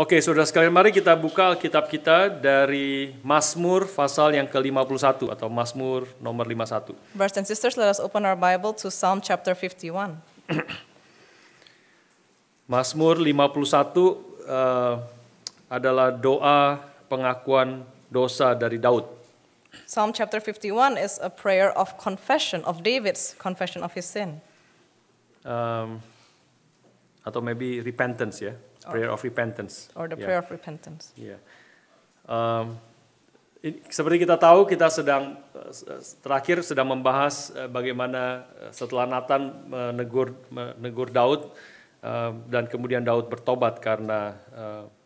Oke, saudara sekalian, mari kita buka Alkitab kita dari Mazmur pasal yang ke-51 atau Mazmur nomor 51. Brothers and sisters, let us open our Bible to Psalm chapter 51. Mazmur 51 uh, eh, adalah doa pengakuan dosa dari Daud. Psalm chapter 51 is a prayer of confession of David's confession of his sin. Um, atau maybe repentance ya. Yeah? prayer of repentance. Or the prayer of repentance. Yeah. Um, seperti kita tahu kita sedang eh, terakhir sedang membahas eh, bagaimana eh, setelah Nathan menegur menegur Daud dan kemudian Daud bertobat karena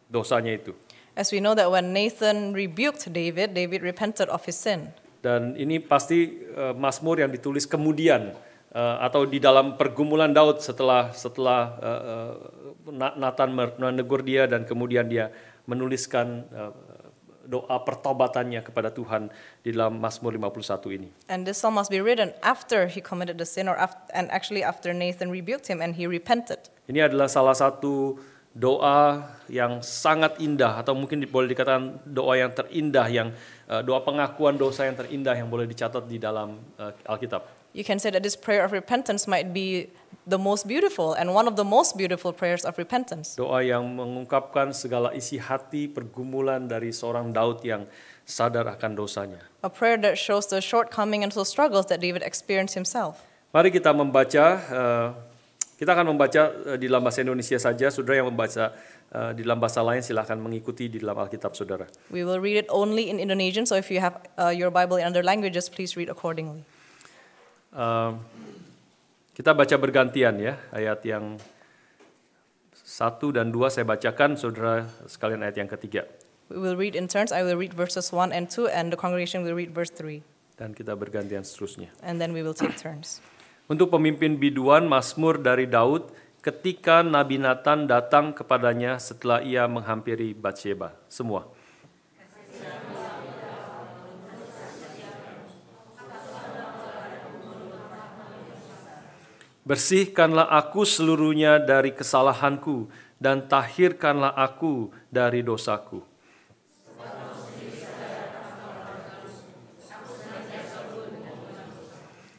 dosanya itu. As we know that when Nathan rebuked David, David repented of his sin. Dan ini pasti uh, Mazmur yang ditulis kemudian Eh, atau di dalam pergumulan Daud setelah setelah uh, Nathan menegur dia dan kemudian dia menuliskan uh, doa pertobatannya kepada Tuhan di dalam Mazmur 51 ini. And this psalm must be written after he committed the sin or after, and actually after Nathan rebuked him and he repented. Ini adalah salah satu doa yang sangat indah atau mungkin boleh dikatakan doa yang terindah yang doa pengakuan dosa yang terindah yang boleh dicatat di dalam uh, Alkitab you can say that this prayer of repentance might be the most beautiful and one of the most beautiful prayers of repentance. Doa yang mengungkapkan segala isi hati pergumulan dari seorang Daud yang sadar akan dosanya. A prayer that shows the shortcoming and the struggles that David experienced himself. Mari kita membaca uh, kita akan membaca uh, di dalam bahasa Indonesia saja, Saudara yang membaca uh, di dalam bahasa lain silahkan mengikuti di dalam Alkitab Saudara. We will read it only in Indonesian, so if you have uh, your Bible in other languages, please read accordingly kita baca bergantian ya, ayat yang satu dan dua saya bacakan, saudara sekalian ayat yang ketiga. We will read in turns, I will read verses 1 and 2 and the congregation will read verse 3. Dan kita bergantian seterusnya. And then we will take turns. Untuk pemimpin biduan Mazmur dari Daud ketika Nabi Nathan datang kepadanya setelah ia menghampiri Batsheba. Semua. Semua. Bersihkanlah aku seluruhnya dari kesalahanku, dan tahirkanlah aku dari dosaku.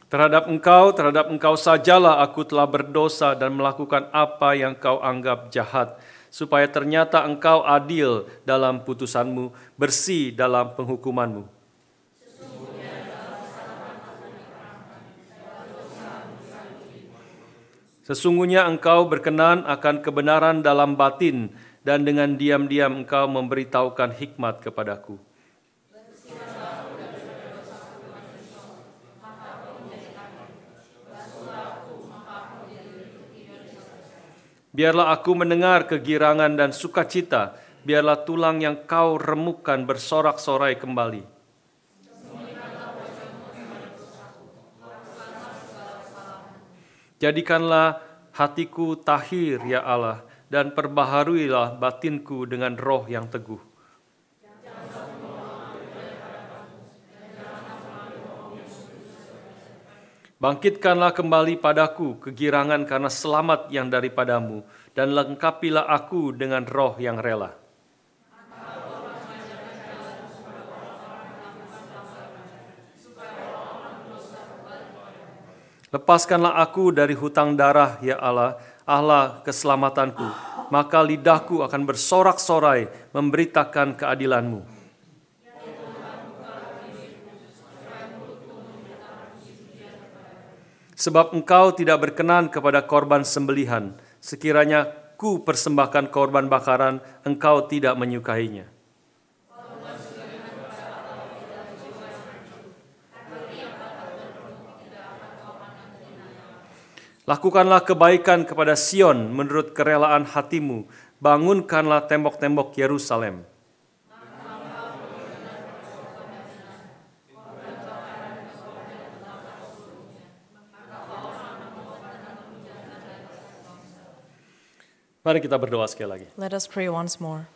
Terhadap engkau, terhadap engkau sajalah aku telah berdosa dan melakukan apa yang kau anggap jahat, supaya ternyata engkau adil dalam putusanmu, bersih dalam penghukumanmu. Sesungguhnya engkau berkenan akan kebenaran dalam batin, dan dengan diam-diam engkau memberitahukan hikmat kepadaku. Biarlah aku mendengar kegirangan dan sukacita, biarlah tulang yang kau remukkan bersorak-sorai kembali. Jadikanlah hatiku tahir, ya Allah, dan perbaharuilah batinku dengan roh yang teguh. Bangkitkanlah kembali padaku kegirangan karena selamat yang daripadamu, dan lengkapilah aku dengan roh yang rela. Lepaskanlah aku dari hutang darah, ya Allah, Allah keselamatanku. Maka lidahku akan bersorak-sorai memberitakan keadilanmu. Sebab engkau tidak berkenan kepada korban sembelihan, sekiranya ku persembahkan korban bakaran, engkau tidak menyukainya. Lakukanlah kebaikan kepada Sion menurut kerelaan hatimu. Bangunkanlah tembok-tembok Yerusalem. Mari kita berdoa sekali lagi. Let us pray once more.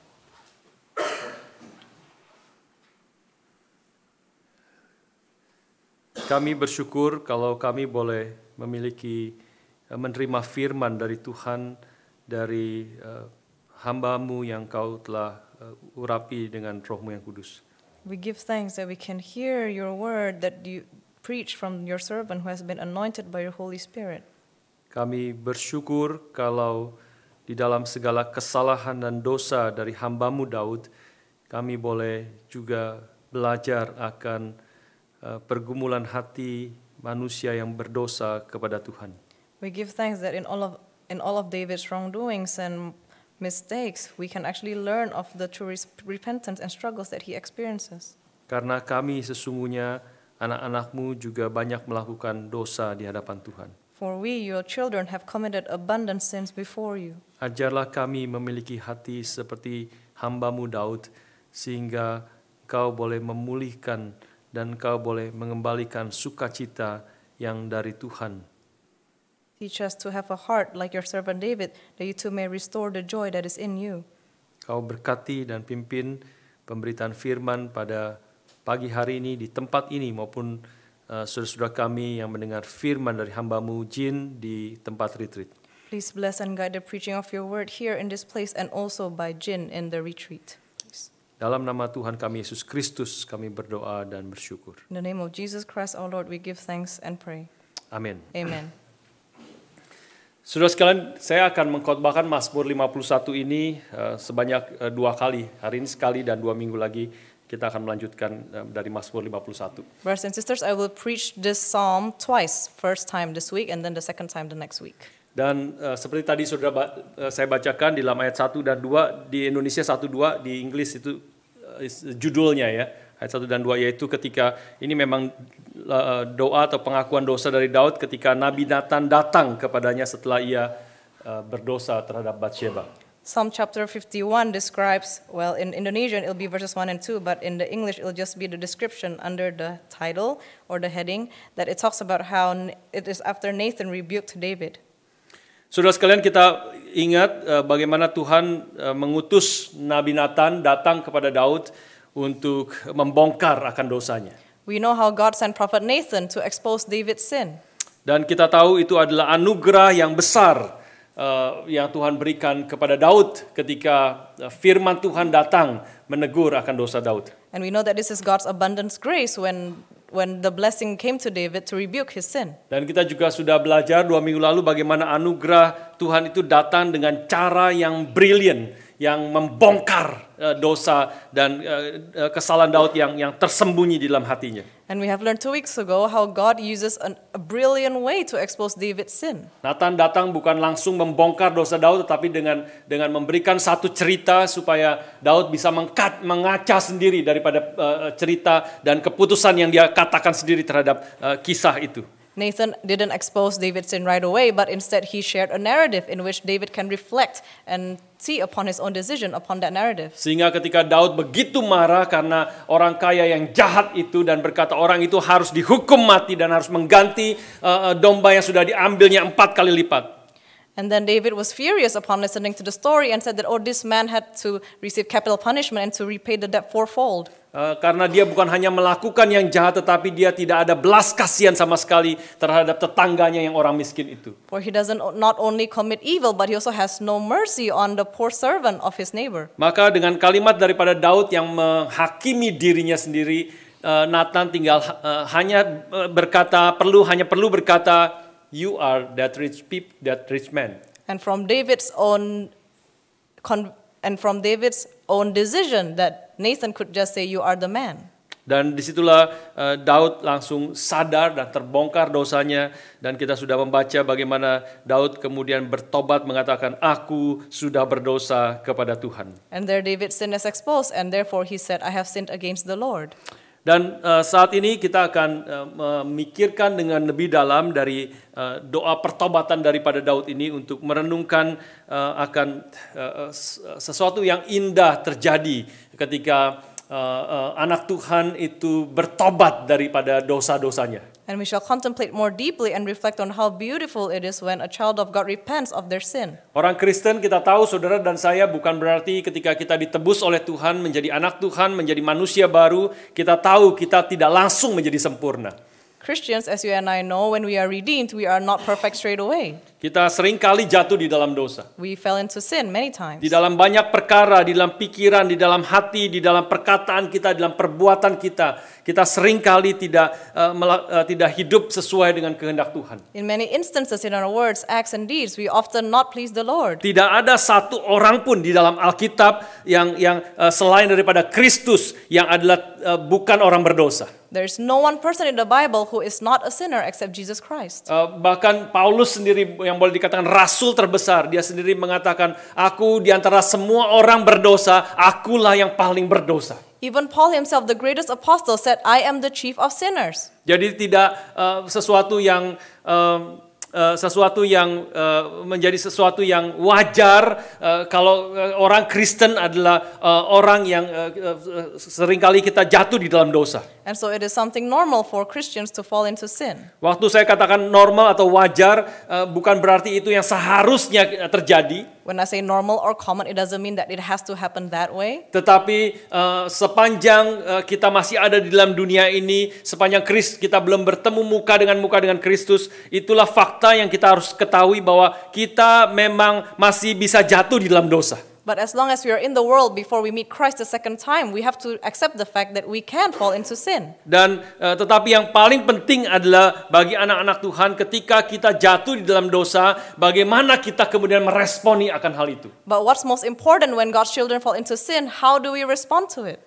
Kami bersyukur kalau kami boleh memiliki Eh, menerima firman dari Tuhan dari uh, hambamu yang kau telah uh, urapi dengan rohmu yang kudus. We give thanks that we can hear your word that you preach from your servant who has been anointed by your Holy Spirit. Kami bersyukur kalau di dalam segala kesalahan dan dosa dari hambamu Daud, kami boleh juga belajar akan uh, pergumulan hati manusia yang berdosa kepada Tuhan. We give thanks that in all of, in all of David's wrongdoings and mistakes, we can actually learn of the true repentance and struggles that he experiences. Karena kami sesungguhnya anak-anakmu juga banyak melakukan dosa di hadapan Tuhan. For we, your children, have committed abundant sins before you. Ajarlah kami memiliki hati seperti hambamu Daud, sehingga kau boleh memulihkan dan kau boleh mengembalikan sukacita yang dari Tuhan Teach us to have a heart like your servant David, that you too may restore the joy that is in you. Kau berkati dan pimpin pemberitaan firman pada pagi hari ini di tempat ini maupun uh, saudara kami yang mendengar firman dari hambamu Jin di tempat retreat. Please bless and guide the preaching of your word here in this place and also by Jin in the retreat. Dalam nama Tuhan kami Yesus Kristus kami berdoa dan bersyukur. In the name of Jesus Christ our Lord we give thanks and pray. Amen. Amen. Sudah sekalian, saya akan mengkhotbahkan Mazmur 51 ini uh, sebanyak uh, dua kali. Hari ini sekali dan dua minggu lagi kita akan melanjutkan uh, dari Mazmur 51. Brothers and sisters, I will preach this psalm twice. First time this week and then the second time the next week. Dan uh, seperti tadi sudah ba uh, saya bacakan di dalam ayat 1 dan 2 di Indonesia 1 2 di Inggris itu uh, judulnya ya ayat 1 dan 2 yaitu ketika ini memang eh, doa atau pengakuan dosa dari Daud ketika Nabi Nathan datang kepadanya setelah ia eh, berdosa terhadap Bathsheba. Psalm chapter 51 describes, well, in Indonesian it'll be verses 1 and 2, but in the English it'll just be the description under the title or the heading that it talks about how it is after Nathan rebuked David. Sudah sekalian kita ingat uh, bagaimana Tuhan uh, mengutus Nabi Nathan datang kepada Daud untuk membongkar akan dosanya. We know how God sent prophet Nathan to expose David's sin. Dan kita tahu itu adalah anugerah yang besar uh, yang Tuhan berikan kepada Daud ketika eh, firman Tuhan datang menegur akan dosa Daud. And we know that this is God's abundance grace when when the blessing came to David to rebuke his sin. Dan kita juga sudah belajar dua minggu lalu bagaimana anugerah Tuhan itu datang dengan cara yang brilliant yang membongkar eh, dosa dan eh, eh, kesalahan Daud yang yang tersembunyi di dalam hatinya. And we have learned two weeks ago how God uses an, a brilliant way to expose David's sin. Nathan datang bukan langsung membongkar dosa Daud, tetapi dengan dengan memberikan satu cerita supaya Daud bisa mengkat, mengaca sendiri daripada uh, cerita dan keputusan yang dia katakan sendiri terhadap uh, kisah itu. Nathan didn't expose sin right away, but instead he shared a narrative in which David can reflect and see upon his own decision upon that narrative. Sehingga ketika Daud begitu marah karena orang kaya yang jahat itu dan berkata orang itu harus dihukum mati dan harus mengganti uh, domba yang sudah diambilnya empat kali lipat. And then David was furious upon listening to the story and said that, oh, this man had to receive capital punishment and to repay the debt fourfold. Eh, karena dia bukan hanya melakukan yang jahat tetapi dia tidak ada belas kasihan sama sekali terhadap tetangganya yang orang miskin itu. For he doesn't not only commit evil but he also has no mercy on the poor servant of his neighbor. Maka dengan kalimat daripada Daud yang menghakimi dirinya sendiri, eh, Nathan tinggal eh, hanya berkata perlu hanya perlu berkata you are that rich peep, that rich man. And from David's own and from David's own decision that Nathan could just say you are the man. Dan disitulah uh, Daud langsung sadar dan terbongkar dosanya. Dan kita sudah membaca bagaimana Daud kemudian bertobat mengatakan, Aku sudah berdosa kepada Tuhan. And there David's sin is exposed and therefore he said, I have sinned against the Lord. Dan uh, saat ini kita akan uh, memikirkan dengan lebih dalam dari uh, doa pertobatan daripada Daud ini untuk merenungkan uh, akan uh, sesuatu yang indah terjadi ketika uh, uh, anak Tuhan itu bertobat daripada dosa-dosanya and we shall contemplate more deeply and reflect on how beautiful it is when a child of God repents of their sin. Orang Kristen kita tahu saudara dan saya bukan berarti ketika kita ditebus oleh Tuhan menjadi anak Tuhan, menjadi manusia baru, kita tahu kita tidak langsung menjadi sempurna. Christians, as you and I know, when we are redeemed, we are not perfect straight away. Kita sering kali jatuh di dalam dosa. We fell into sin many times. Di dalam banyak perkara, di dalam pikiran, di dalam hati, di dalam perkataan kita, di dalam perbuatan kita, kita sering kali tidak uh, uh, tidak hidup sesuai dengan kehendak Tuhan. In many instances in our words, acts and deeds, we often not please the Lord. Tidak ada satu orang pun di dalam Alkitab yang yang uh, selain daripada Kristus yang adalah uh, bukan orang berdosa is no one person in the Bible who is not a sinner except Jesus Christ. Uh, bahkan Paulus sendiri yang boleh dikatakan rasul terbesar, dia sendiri mengatakan, "Aku di antara semua orang berdosa, akulah yang paling berdosa." Even Paul himself, the greatest apostle, said, "I am the chief of sinners." Jadi tidak uh, sesuatu yang uh, Eh, sesuatu yang uh, menjadi sesuatu yang wajar uh, kalau uh, orang Kristen adalah uh, orang yang uh, uh, seringkali kita jatuh di dalam dosa. And so it is something normal for Christians to fall into sin. Waktu saya katakan normal atau wajar uh, bukan berarti itu yang seharusnya terjadi. When I say normal or common, it doesn't mean that it has to happen that way. Tetapi uh, sepanjang uh, kita masih ada di dalam dunia ini, sepanjang Kristus kita belum bertemu muka dengan muka dengan Kristus, itulah fakta yang kita harus ketahui bahwa kita memang masih bisa jatuh di dalam dosa. But as long as we are in the world before we meet Christ the second time, we have to accept the fact that we can fall into sin. Dan uh, tetapi yang paling penting adalah bagi anak-anak Tuhan ketika kita jatuh di dalam dosa, bagaimana kita kemudian meresponi akan hal itu. But what's most important when God's children fall into sin, how do we respond to it?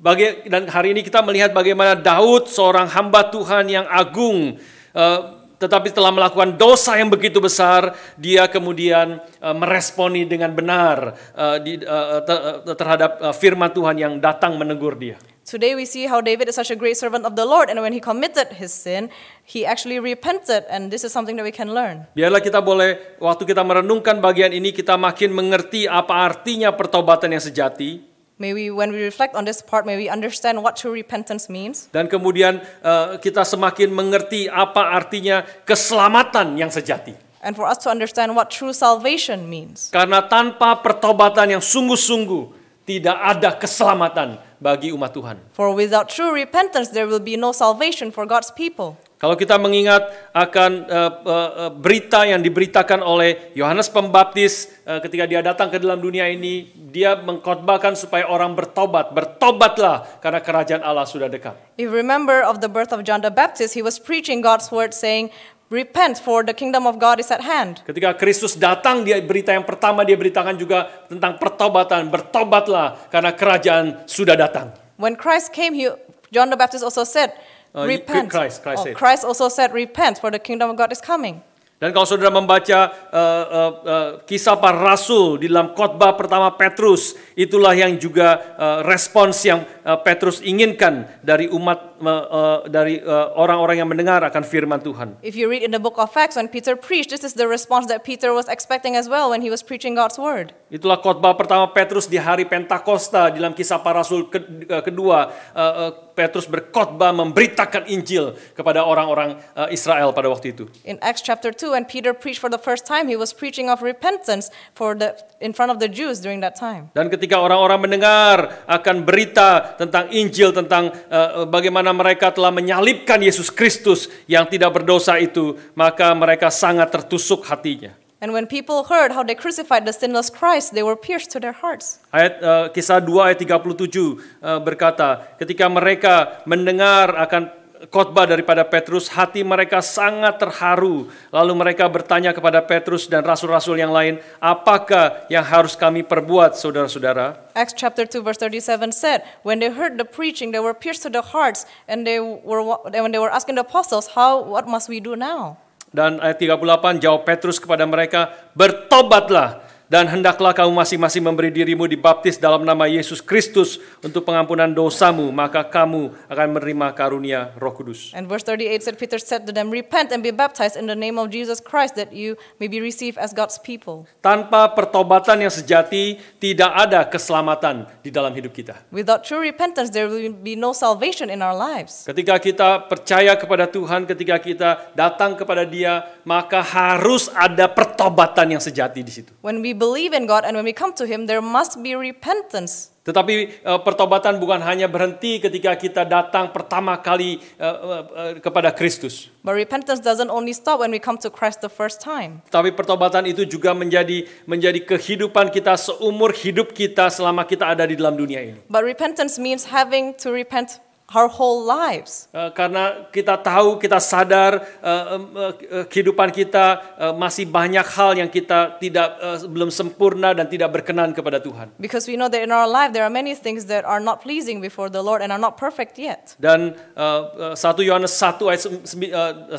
Bagi, dan hari ini kita melihat bagaimana Daud seorang hamba Tuhan yang agung uh, tetapi setelah melakukan dosa yang begitu besar, dia kemudian uh, meresponi dengan benar uh, di, uh, ter, uh, terhadap uh, firman Tuhan yang datang menegur dia. Today we see how David is such a great servant of the Lord and when he committed his sin, he actually repented and this is something that we can learn. Biarlah kita boleh waktu kita merenungkan bagian ini kita makin mengerti apa artinya pertobatan yang sejati. May we, when we reflect on this part, may we understand what true repentance means. Dan kemudian uh, kita semakin mengerti apa artinya keselamatan yang sejati. And for us to understand what true salvation means. Karena tanpa pertobatan yang sungguh-sungguh tidak ada keselamatan bagi umat Tuhan. For without true repentance there will be no salvation for God's people. Kalau kita mengingat akan uh, uh, berita yang diberitakan oleh Yohanes Pembaptis uh, ketika dia datang ke dalam dunia ini, dia mengkhotbahkan supaya orang bertobat, bertobatlah karena kerajaan Allah sudah dekat. If you remember of the birth of John the Baptist, he was preaching God's word saying, Repent for the kingdom of God is at hand. Ketika Kristus datang, dia berita yang pertama dia beritakan juga tentang pertobatan, bertobatlah karena kerajaan sudah datang. When Christ came, he, John the Baptist also said, Uh, repent. Christ, Christ, oh, Christ also said, repent, for the kingdom of God is coming. Dan kalau saudara membaca uh, uh, uh, kisah para rasul di dalam khotbah pertama Petrus, itulah yang juga uh, respons yang uh, Petrus inginkan dari umat Eh, dari eh, orang-orang yang mendengar akan firman Tuhan. If you read in the book of Acts when Peter preached, this is the response that Peter was expecting as well when he was preaching God's word. Itulah khotbah pertama Petrus di hari Pentakosta dalam kisah para rasul eh, kedua Petrus berkhotbah memberitakan Injil kepada orang-orang Israel pada waktu itu. In Acts chapter 2 when Peter preached for the first time he was preaching of repentance for the in front of the Jews during that time. Dan ketika orang-orang mendengar akan berita tentang Injil tentang uh, bagaimana mereka telah menyalibkan Yesus Kristus yang tidak berdosa itu, maka mereka sangat tertusuk hatinya. And when people heard how they crucified the sinless Christ, they were pierced to their hearts. Ayat uh, kisah 2 ayat 37 uh, eh, berkata, ketika mereka mendengar akan khotbah daripada Petrus, hati mereka sangat terharu. Lalu mereka bertanya kepada Petrus dan rasul-rasul yang lain, apakah yang harus kami perbuat, saudara-saudara? Acts chapter 2 verse 37 said, when they heard the preaching, they were pierced to the hearts, and they were when they were asking the apostles, how what must we do now? Dan ayat 38 jawab Petrus kepada mereka, bertobatlah dan hendaklah kamu masing-masing memberi dirimu dibaptis dalam nama Yesus Kristus untuk pengampunan dosamu, maka kamu akan menerima karunia Roh Kudus. And verse 38 said Peter said to them, repent and be baptized in the name of Jesus Christ that you may be received as God's people. Tanpa pertobatan yang sejati, tidak ada keselamatan di dalam hidup kita. Without true repentance there will be no salvation in our lives. Ketika kita percaya kepada Tuhan, ketika kita datang kepada Dia, maka harus ada pertobatan yang sejati di situ. When we believe in God and when we come to Him, there must be repentance. Tetapi uh, pertobatan bukan hanya berhenti ketika kita datang pertama kali uh, uh, kepada Kristus. But repentance doesn't only stop when we come to Christ the first time. Tapi pertobatan itu juga menjadi menjadi kehidupan kita seumur hidup kita selama kita ada di dalam dunia ini. But repentance means having to repent our whole lives. Uh, karena kita tahu, kita sadar uh, uh, kehidupan kita masih banyak hal yang kita tidak belum sempurna dan tidak berkenan kepada Tuhan. Because we know that in our life there are many things that are not pleasing before the Lord and are not perfect yet. Dan 1 Yohanes 1 ayat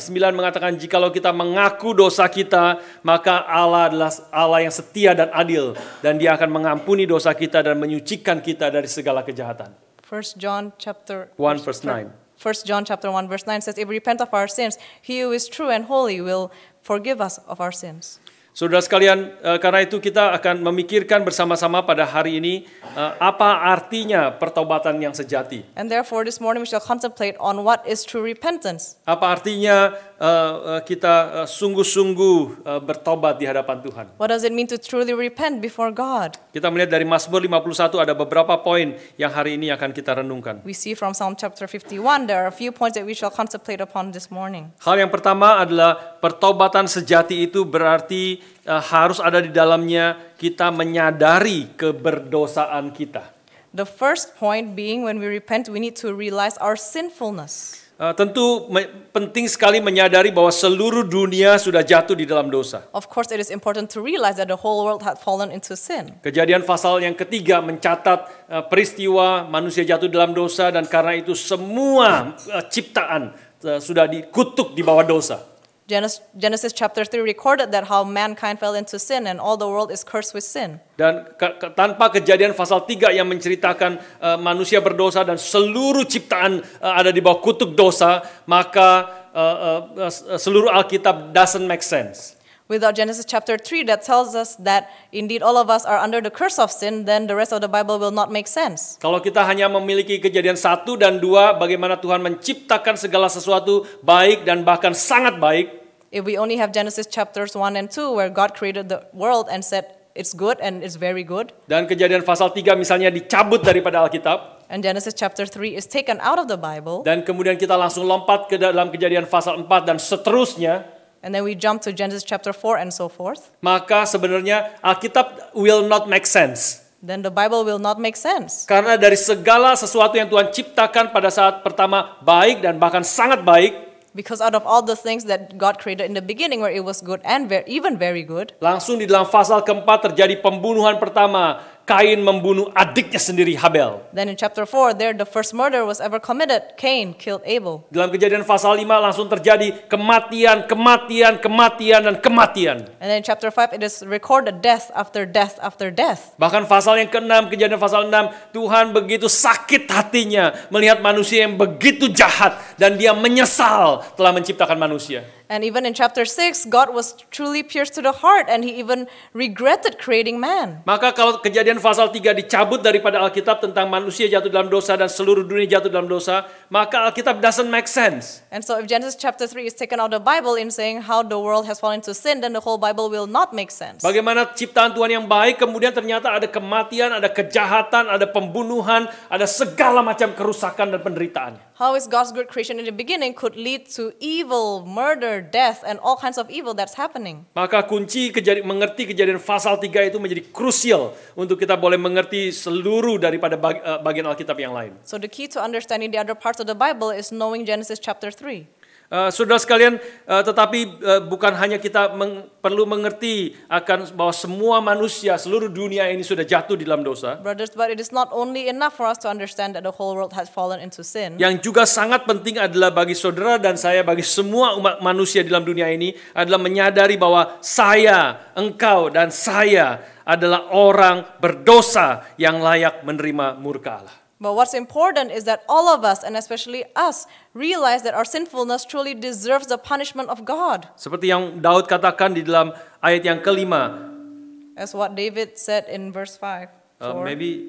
9 mengatakan jikalau kita mengaku dosa kita, maka Allah adalah Allah yang setia dan adil dan Dia akan mengampuni dosa kita dan menyucikan kita dari segala kejahatan. First John chapter 1 verse 9. First John chapter 1 verse 9 says, If we repent of our sins, he who is true and holy will forgive us of our sins. Saudara sekalian, eh, karena itu kita akan memikirkan bersama-sama pada hari ini eh, apa artinya pertobatan yang sejati. And therefore this morning we shall contemplate on what is true repentance. Apa artinya Eh, eh, kita eh, sungguh-sungguh bertobat di hadapan Tuhan. What does it mean to truly repent before God? Kita melihat dari Mazmur 51 ada beberapa poin yang hari ini akan kita renungkan. We see from Psalm chapter 51 there are a few points that we shall contemplate upon this morning. Hal yang pertama adalah pertobatan sejati itu berarti harus ada di dalamnya kita menyadari keberdosaan kita. The first point being when we repent, we need to realize our sinfulness. Eh, tentu penting sekali menyadari bahwa seluruh dunia sudah jatuh di dalam dosa. Of course it is important to realize that the whole world had fallen into sin. Kejadian pasal yang ketiga mencatat eh, peristiwa manusia jatuh dalam dosa dan karena itu semua eh, ciptaan sudah dikutuk di bawah dosa. Genesis chapter 3 recorded that how mankind fell into sin and all the world is cursed with sin. Dan ke, ke, tanpa kejadian pasal 3 yang menceritakan uh, manusia berdosa dan seluruh ciptaan uh, ada di bawah kutuk dosa, maka uh, uh, uh, seluruh Alkitab doesn't make sense with our Genesis chapter 3 that tells us that indeed all of us are under the curse of sin, then the rest of the Bible will not make sense. Kalau kita hanya memiliki kejadian 1 dan 2 bagaimana Tuhan menciptakan segala sesuatu baik dan bahkan sangat baik. If we only have Genesis chapters 1 and 2 where God created the world and said it's good and it's very good. Dan kejadian pasal 3 misalnya dicabut daripada Alkitab. And Genesis chapter 3 is taken out of the Bible. Dan kemudian kita langsung lompat ke dalam kejadian pasal 4 dan seterusnya. And then we jump to Genesis chapter 4 and so forth. Maka sebenarnya Alkitab will not make sense. Then the Bible will not make sense. Karena dari segala sesuatu yang Tuhan ciptakan pada saat pertama baik dan bahkan sangat baik. Because out of all the things that God created in the beginning where it was good and very, even very good. Langsung di dalam pasal keempat terjadi pembunuhan pertama Kain membunuh adiknya sendiri Habel. Then in chapter 4 there the first murder was ever committed. Cain killed Abel. Dalam kejadian pasal 5 langsung terjadi kematian, kematian, kematian dan kematian. And then in chapter 5 it is recorded death after death after death. Bahkan pasal yang ke-6, kejadian pasal 6, Tuhan begitu sakit hatinya melihat manusia yang begitu jahat dan dia menyesal telah menciptakan manusia. And even in chapter 6, God was truly pierced to the heart and he even regretted creating man. Maka kalau kejadian pasal 3 dicabut daripada Alkitab tentang manusia jatuh dalam dosa dan seluruh dunia jatuh dalam dosa, maka Alkitab doesn't make sense. And so if Genesis chapter 3 is taken out of the Bible in saying how the world has fallen into sin, then the whole Bible will not make sense. Bagaimana ciptaan Tuhan yang baik kemudian ternyata ada kematian, ada kejahatan, ada pembunuhan, ada segala macam kerusakan dan penderitaan. How is God's good creation in the beginning could lead to evil, murder, murder, death, and all kinds of evil that's happening. Maka kunci kejadi mengerti kejadian pasal 3 itu menjadi krusial untuk kita boleh mengerti seluruh daripada eh, bagian Alkitab yang lain. So the key to understanding the other parts of the Bible is knowing Genesis chapter 3. Eh, saudara sekalian, eh, tetapi eh, bukan hanya kita meng, perlu mengerti akan bahwa semua manusia seluruh dunia ini sudah jatuh di dalam dosa. Brothers, but it is not only enough for us to understand that the whole world has fallen into sin. Yang juga sangat penting adalah bagi saudara dan saya bagi semua umat manusia di dalam dunia ini adalah menyadari bahwa saya, engkau dan saya adalah orang berdosa yang layak menerima murka Allah. But what's important is that all of us, and especially us, realize that our sinfulness truly deserves the punishment of God. Seperti yang Daud katakan di dalam ayat yang kelima. As what David said in verse 5. Uh, maybe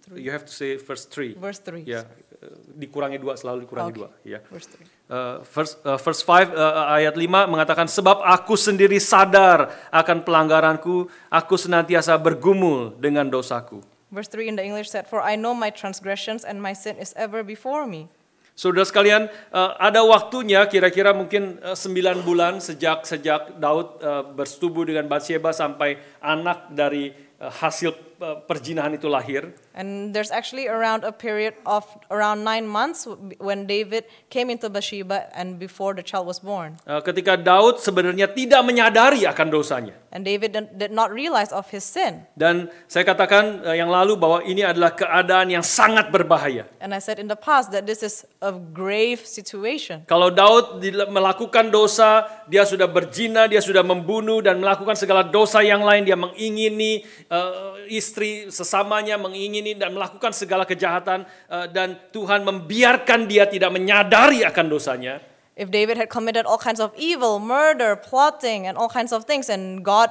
three. you have to say verse 3. Verse 3. Yeah. Uh, dikurangi dua selalu dikurangi okay. dua ya. Yeah. Verse 3. Uh, uh, verse, uh, verse uh, ayat 5 mengatakan sebab aku sendiri sadar akan pelanggaranku, aku senantiasa bergumul dengan dosaku. Verse 3 in the English said, For I know my transgressions and my sin is ever before me. Saudara sekalian, uh, ada waktunya kira-kira mungkin uh, eh, 9 bulan sejak sejak Daud uh, bersetubuh dengan Bathsheba sampai anak dari uh, hasil Eh, perjinahan itu lahir. And there's actually around a period of around nine months when David came into Bathsheba and before the child was born. Eh, ketika Daud sebenarnya tidak menyadari akan dosanya. And David did not realize of his sin. Dan saya katakan eh, yang lalu bahwa ini adalah keadaan yang sangat berbahaya. And I said in the past that this is a grave situation. Kalau Daud melakukan dosa, dia sudah berjina, dia sudah membunuh dan melakukan segala dosa yang lain, dia mengingini uh, is istri sesamanya mengingini dan melakukan segala kejahatan eh, dan Tuhan membiarkan dia tidak menyadari akan dosanya. If David had committed all kinds of evil, murder, plotting and all kinds of things and God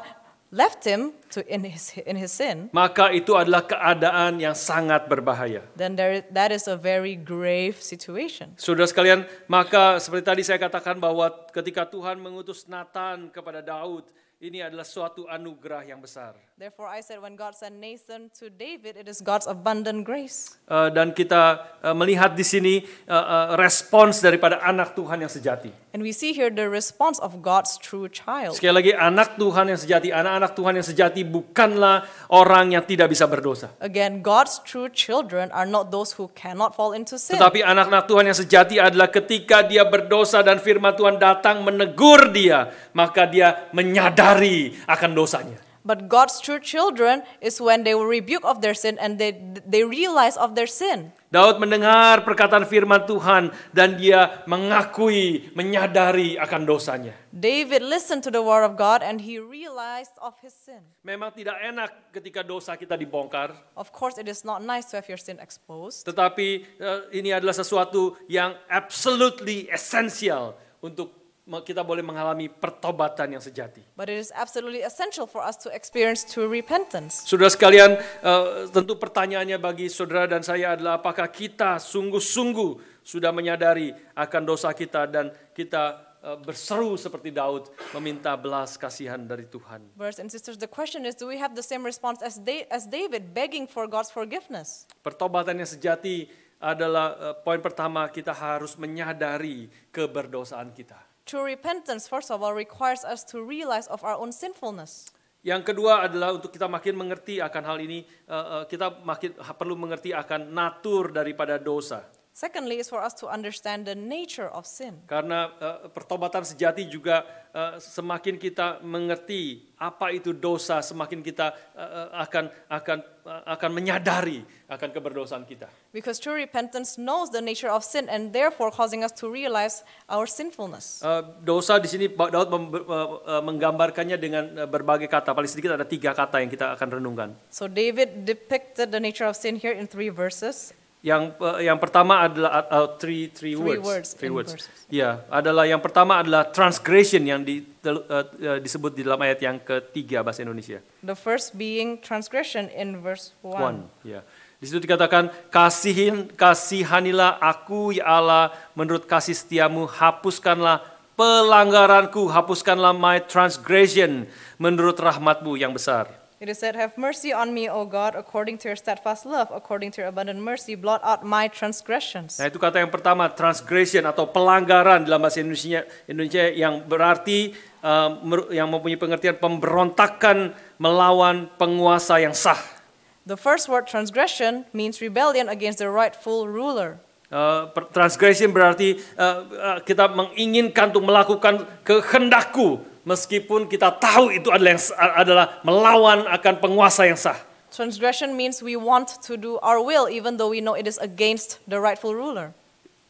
left him to in his in his sin. Maka itu adalah keadaan yang sangat berbahaya. Then there that is a very grave situation. Saudara sekalian, maka seperti tadi saya katakan bahwa ketika Tuhan mengutus Nathan kepada Daud, ini adalah suatu anugerah yang besar. Therefore I said when God sent Nathan to David it is God's abundant grace. Uh, dan kita uh, melihat di sini uh, uh, respons daripada anak Tuhan yang sejati. And we see here the response of God's true child. Sekali lagi anak Tuhan yang sejati, anak-anak Tuhan yang sejati bukanlah orang yang tidak bisa berdosa. Again, God's true children are not those who cannot fall into sin. Tetapi anak-anak Tuhan yang sejati adalah ketika dia berdosa dan firman Tuhan datang menegur dia, maka dia menyadari akan dosanya. But God's true children is when they were rebuked of their sin and they they realize of their sin. Daud mendengar perkataan firman Tuhan dan dia mengakui, menyadari akan dosanya. David listened to the word of God and he realized of his sin. Memang tidak enak ketika dosa kita dibongkar. Of course it is not nice to have your sin exposed. Tetapi uh, ini adalah sesuatu yang absolutely essential untuk kita boleh mengalami pertobatan yang sejati. But it is absolutely essential for us to experience true repentance. Saudara sekalian, uh, tentu pertanyaannya bagi saudara dan saya adalah apakah kita sungguh-sungguh sudah menyadari akan dosa kita dan kita eh, berseru seperti Daud meminta belas kasihan dari Tuhan. Brothers and sisters, the question is do we have the same response as as David begging for God's forgiveness? Pertobatan yang sejati adalah uh, poin pertama kita harus menyadari keberdosaan kita. True repentance first of all requires us to realize of our own sinfulness. Yang kedua adalah untuk kita makin mengerti akan hal ini, uh, uh, kita makin perlu mengerti akan natur daripada dosa. Secondly is for us to understand the nature of sin. Karena uh, pertobatan sejati juga uh, semakin kita mengerti apa itu dosa, semakin kita uh, akan akan uh, akan menyadari akan keberdosaan kita. Because true repentance knows the nature of sin and therefore causing us to realize our sinfulness. Uh, dosa di sini Pak Daud mem, uh, menggambarkannya dengan berbagai kata, paling sedikit ada tiga kata yang kita akan renungkan. So David depicted the nature of sin here in three verses. Yang uh, yang pertama adalah uh, three three, three words. words. Three words. Ya, Ya, adalah yang pertama adalah transgression yang di, uh, disebut di dalam ayat yang ketiga bahasa Indonesia. The first being transgression in verse one. One, ya. Di situ dikatakan kasihin kasihanilah aku ya Allah menurut kasih setiamu hapuskanlah pelanggaranku hapuskanlah my transgression menurut rahmatmu yang besar. It is said, Have mercy on me, O God, according to your steadfast love, according to your abundant mercy, blot out my transgressions. Nah, itu kata yang pertama, transgression atau pelanggaran dalam bahasa Indonesia, Indonesia yang berarti uh, yang mempunyai pengertian pemberontakan melawan penguasa yang sah. The first word transgression means rebellion against the rightful ruler. Uh, transgression berarti uh, kita menginginkan untuk melakukan kehendakku meskipun kita tahu itu adalah yang, adalah melawan akan penguasa yang sah. Transgression means we want to do our will even though we know it is against the rightful ruler.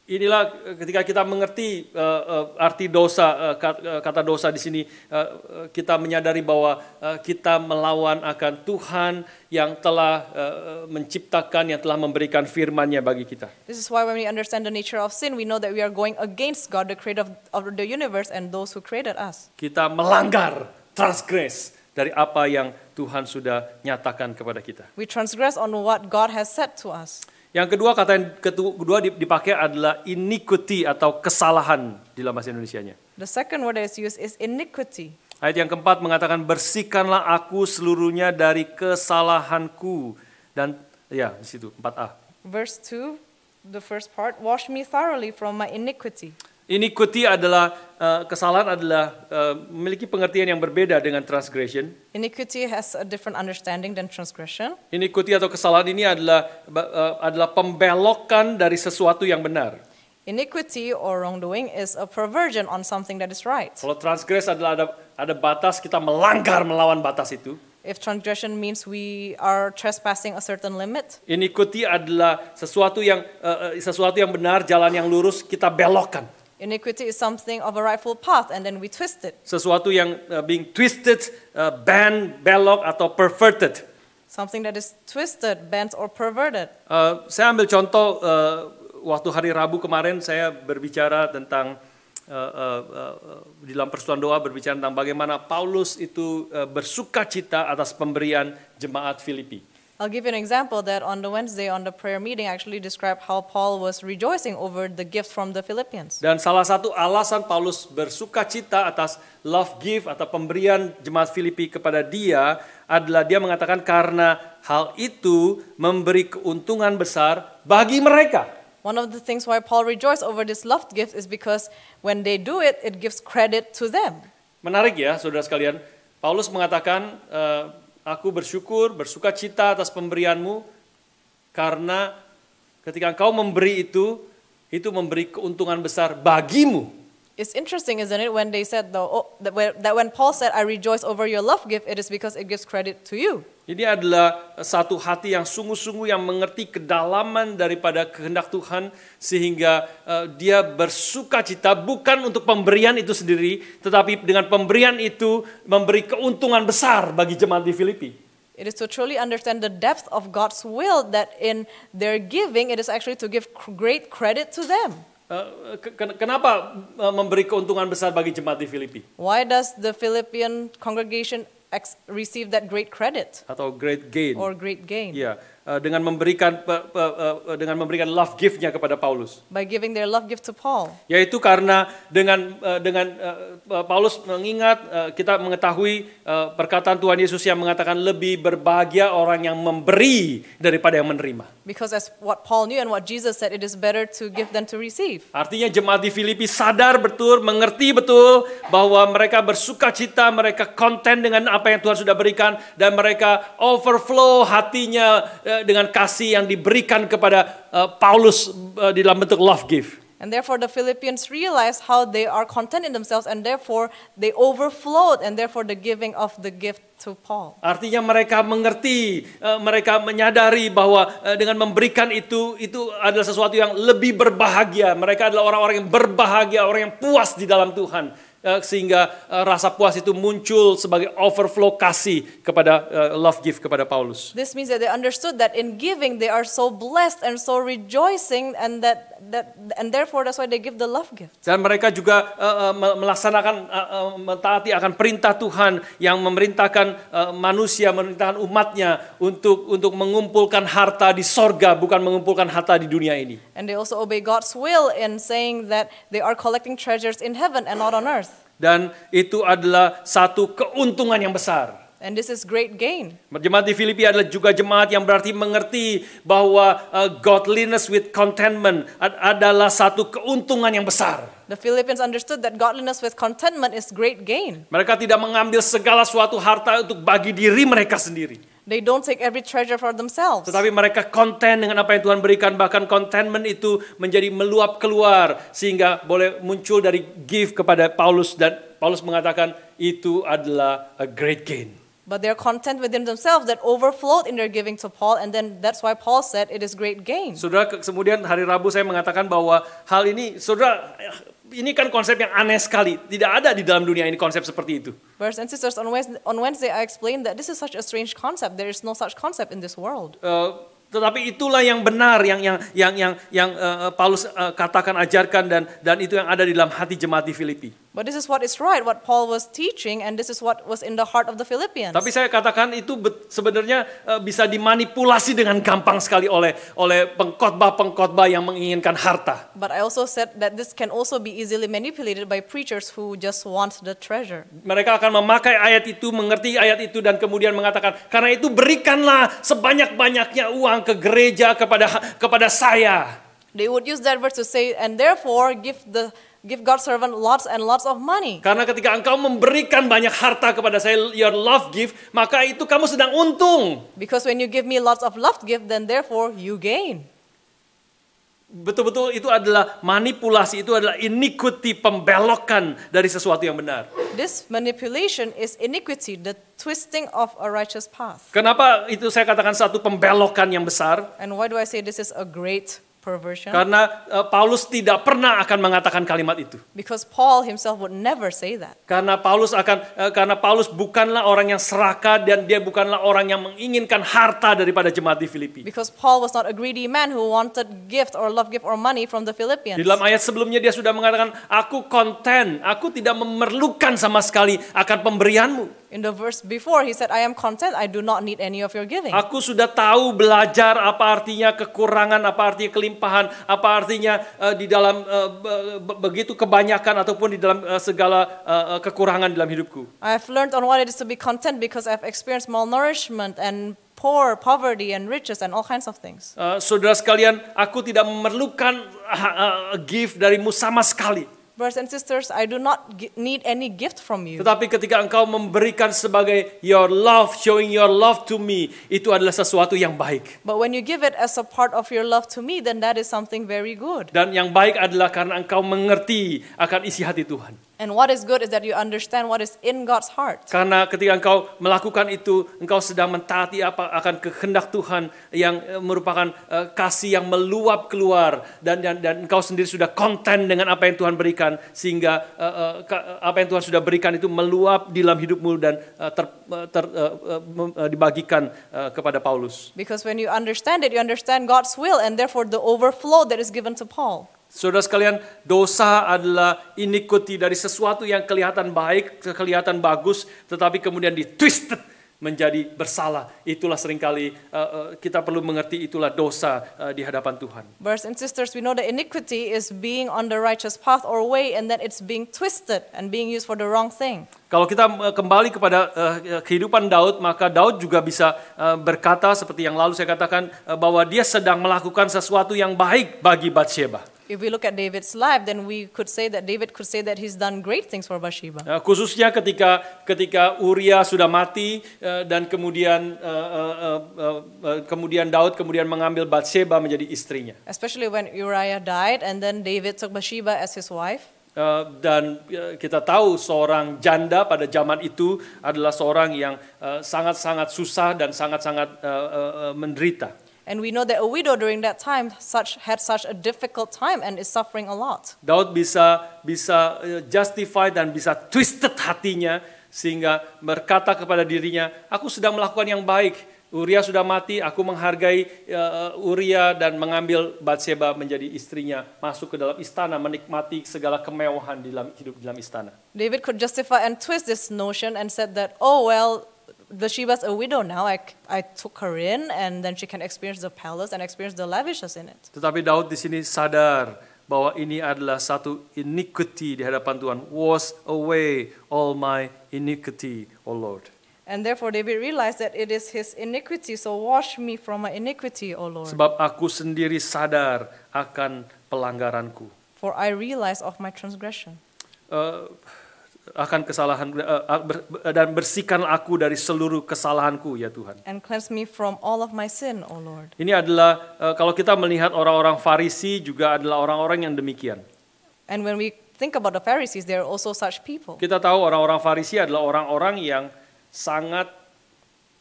Inilah eh, ketika kita mengerti uh, uh, arti dosa, uh, kata dosa di sini, uh, kita menyadari bahwa uh, kita melawan akan Tuhan yang telah uh, menciptakan, yang telah memberikan firman-Nya bagi kita. This is why when we understand the nature of sin, we know that we are going against God, the creator of the universe and those who created us. Kita melanggar, transgress dari apa yang Tuhan sudah nyatakan kepada kita. We transgress on what God has said to us. Yang kedua kata yang kedua dipakai adalah iniquity atau kesalahan di dalam bahasa Indonesianya. The second word that is used is iniquity. Ayat yang keempat mengatakan bersihkanlah aku seluruhnya dari kesalahanku dan ya di situ 4a. Verse 2 the first part wash me thoroughly from my iniquity. Iniquity adalah uh, kesalahan adalah uh, memiliki pengertian yang berbeda dengan transgression. Iniquity has a different understanding than transgression. Iniquity atau kesalahan ini adalah uh, adalah pembelokan dari sesuatu yang benar. Iniquity or wrongdoing is a perversion on something that is right. Kalau transgress adalah ada ada batas kita melanggar melawan batas itu. If transgression means we are trespassing a certain limit. Iniquity adalah sesuatu yang uh, sesuatu yang benar, jalan yang lurus kita belokkan. Iniquity is something of a rightful path and then we twist it. Sesuatu yang uh, being twisted, uh, bent, belok atau perverted. Something that is twisted, bent or perverted. Uh, saya ambil contoh uh, waktu hari Rabu kemarin saya berbicara tentang uh, uh, uh, di dalam persekutuan doa berbicara tentang bagaimana Paulus itu uh, bersuka cita atas pemberian jemaat Filipi. I'll give you an example that on the Wednesday on the prayer meeting actually described how Paul was rejoicing over the gift from the Philippians. Dan salah satu alasan Paulus bersuka cita atas love gift atau pemberian jemaat Filipi kepada dia adalah dia mengatakan karena hal itu memberi keuntungan besar bagi mereka. One of the things why Paul rejoiced over this love gift is because when they do it, it gives credit to them. Menarik ya, saudara sekalian. Paulus mengatakan uh, Aku bersyukur, bersuka cita atas pemberianmu, karena ketika engkau memberi itu, itu memberi keuntungan besar bagimu it's interesting, isn't it, when they said though oh, that, when, that when Paul said, "I rejoice over your love gift," it is because it gives credit to you. Ini adalah eh, satu hati yang sungguh-sungguh yang mengerti kedalaman daripada kehendak Tuhan sehingga uh, dia bersuka cita bukan untuk pemberian itu sendiri, tetapi dengan pemberian itu memberi keuntungan besar bagi jemaat di Filipi. It is to truly understand the depth of God's will that in their giving, it is actually to give great credit to them. Eh, kenapa eh, memberi keuntungan besar bagi jemaat di Filipi? Why does the Philippine congregation receive that great credit? Atau great gain? Or great gain? Yeah. Eh, dengan memberikan eh, eh, dengan memberikan love gift-nya kepada Paulus. By giving their love gift to Paul. Yaitu karena dengan dengan Paulus mengingat kita mengetahui perkataan Tuhan Yesus yang mengatakan lebih berbahagia orang yang memberi daripada yang menerima. Because as what Paul knew and what Jesus said it is better to give than to receive. Artinya jemaat di Filipi sadar betul, mengerti betul bahwa mereka bersuka cita, mereka konten dengan apa yang Tuhan sudah berikan dan mereka overflow hatinya Eh, dengan kasih yang diberikan kepada uh, Paulus uh, di dalam bentuk love gift. And therefore the Philippians realize how they are content in themselves and therefore they overflowed and therefore the giving of the gift to Paul. Artinya mereka mengerti, uh, mereka menyadari bahwa uh, dengan memberikan itu itu adalah sesuatu yang lebih berbahagia. Mereka adalah orang-orang yang berbahagia, orang yang puas di dalam Tuhan Eh, sehingga eh, rasa puas itu muncul sebagai overflow kasih kepada eh, love gift kepada Paulus. This means that they understood that in giving they are so blessed and so rejoicing and that that and therefore that's why they give the love gift. Dan mereka juga uh, melaksanakan uh, mentaati akan perintah Tuhan yang memerintahkan uh, manusia memerintahkan umatnya untuk untuk mengumpulkan harta di sorga bukan mengumpulkan harta di dunia ini. And they also obey God's will in saying that they are collecting treasures in heaven and not on earth. Dan itu adalah satu keuntungan yang besar. And this is great gain. Jemaat di Filipi adalah juga jemaat yang berarti mengerti bahwa uh, godliness with contentment ad adalah satu keuntungan yang besar. The Philippines understood that godliness with contentment is great gain. Mereka tidak mengambil segala suatu harta untuk bagi diri mereka sendiri. They don't take every treasure for themselves. Tetapi mereka konten dengan apa yang Tuhan berikan, bahkan contentment itu menjadi meluap keluar sehingga boleh muncul dari give kepada Paulus dan Paulus mengatakan itu adalah a great gain. But they are content within themselves that overflowed in their giving to Paul and then that's why Paul said it is great gain. Saudara, kemudian hari Rabu saya mengatakan bahwa hal ini saudara ini kan konsep yang aneh sekali. Tidak ada di dalam dunia ini konsep seperti itu. Brothers and sisters, on Wednesday, on Wednesday I explained that this is such a strange concept. There is no such concept in this world. Uh, tetapi itulah yang benar yang yang yang yang yang uh, Paulus uh, katakan ajarkan dan dan itu yang ada di dalam hati jemaat di Filipi. But this is what is right, what Paul was teaching, and this is what was in the heart of the Philippians. Tapi saya katakan itu sebenarnya eh, bisa dimanipulasi dengan gampang sekali oleh oleh pengkhotbah-pengkhotbah yang menginginkan harta. But I also said that this can also be easily manipulated by preachers who just want the treasure. Mereka akan memakai ayat itu, mengerti ayat itu, dan kemudian mengatakan, karena itu berikanlah sebanyak-banyaknya uang ke gereja kepada kepada saya. They would use that verse to say, and therefore give the give God's servant lots and lots of money. Karena ketika engkau memberikan banyak harta kepada saya, your love gift, maka itu kamu sedang untung. Because when you give me lots of love gift, then therefore you gain. Betul-betul itu adalah manipulasi, itu adalah iniquity, pembelokan dari sesuatu yang benar. This manipulation is iniquity, the twisting of a righteous path. Kenapa itu saya katakan satu pembelokan yang besar? And why do I say this is a great perversion. Karena uh, Paulus tidak pernah akan mengatakan kalimat itu. Because Paul himself would never say that. Karena Paulus akan uh, karena Paulus bukanlah orang yang serakah dan dia bukanlah orang yang menginginkan harta daripada jemaat di Filipi. Because Paul was not a greedy man who wanted gift or love gift or money from the Philippians. Di dalam ayat sebelumnya dia sudah mengatakan aku content, aku tidak memerlukan sama sekali akan pemberianmu. In the verse before he said I am content I do not need any of your giving. Aku sudah tahu belajar apa artinya kekurangan, apa artinya kelimpahan, apa artinya uh, di dalam uh, be begitu kebanyakan ataupun di dalam uh, segala uh, kekurangan dalam hidupku. I have learned on what it is to be content because I've experienced malnourishment and poor, poverty and riches and all kinds of things. Uh, saudara sekalian, aku tidak memerlukan uh, uh, gift darimu sama sekali. Brothers and sisters, I do not need any gift from you. Tetapi ketika engkau memberikan sebagai your love, showing your love to me, itu adalah sesuatu yang baik. But when you give it as a part of your love to me, then that is something very good. Dan yang baik adalah karena engkau mengerti akan isi hati Tuhan. And what is good is that you understand what is in God's heart. Karena ketika engkau melakukan itu, engkau sedang mentaati apa akan kehendak Tuhan yang eh, merupakan uh, kasih yang meluap keluar dan, dan dan engkau sendiri sudah konten dengan apa yang Tuhan berikan sehingga uh, uh, apa yang Tuhan sudah berikan itu meluap di dalam hidupmu dan uh, ter, uh, ter, uh, uh, dibagikan uh, kepada Paulus. Because when you understand it, you understand God's will and therefore the overflow that is given to Paul. Saudara sekalian, dosa adalah iniquity dari sesuatu yang kelihatan baik, kelihatan bagus, tetapi kemudian ditwisted menjadi bersalah. Itulah seringkali uh, uh, kita perlu mengerti itulah dosa uh, di hadapan Tuhan. Brothers and sisters, we know that iniquity is being on the righteous path or way and then it's being twisted and being used for the wrong thing. Kalau kita kembali kepada uh, kehidupan Daud, maka Daud juga bisa uh, berkata seperti yang lalu saya katakan uh, bahwa dia sedang melakukan sesuatu yang baik bagi Bathsheba if we look at David's life, then we could say that David could say that he's done great things for Bathsheba. Uh, khususnya ketika ketika Uria sudah mati uh, dan kemudian uh, kemudian Daud kemudian mengambil Bathsheba menjadi istrinya. Especially when Uriah died and then David took Bathsheba as his wife. Uh, dan uh, kita tahu seorang janda pada zaman itu adalah seorang yang sangat-sangat uh, susah dan sangat-sangat uh, uh, menderita. And we know that a widow during that time such had such a difficult time and is suffering a lot. Daud bisa bisa eh, justify dan bisa twisted hatinya sehingga berkata kepada dirinya, aku sudah melakukan yang baik. Uria sudah mati, aku menghargai uh, eh, Uria dan mengambil Batseba menjadi istrinya, masuk ke dalam istana, menikmati segala kemewahan di dalam hidup di dalam istana. David could justify and twist this notion and said that, oh well, but she was a widow now. I, I took her in, and then she can experience the palace and experience the lavishes in it. Tetapi Daud di sini sadar bahwa ini adalah satu iniquity di hadapan Tuhan. Wash away all my iniquity, O Lord. And therefore David realized that it is his iniquity, so wash me from my iniquity, O Lord. Sebab aku sendiri sadar akan pelanggaranku. For I realize of my transgression. Uh, akan kesalahan eh, eh, dan bersihkan aku dari seluruh kesalahanku ya Tuhan. And cleanse me from all of my sin, O Lord. Ini adalah eh, kalau kita melihat orang-orang Farisi juga adalah orang-orang yang demikian. And when we think about the Pharisees, they are also such people. Kita tahu orang-orang Farisi adalah orang-orang yang sangat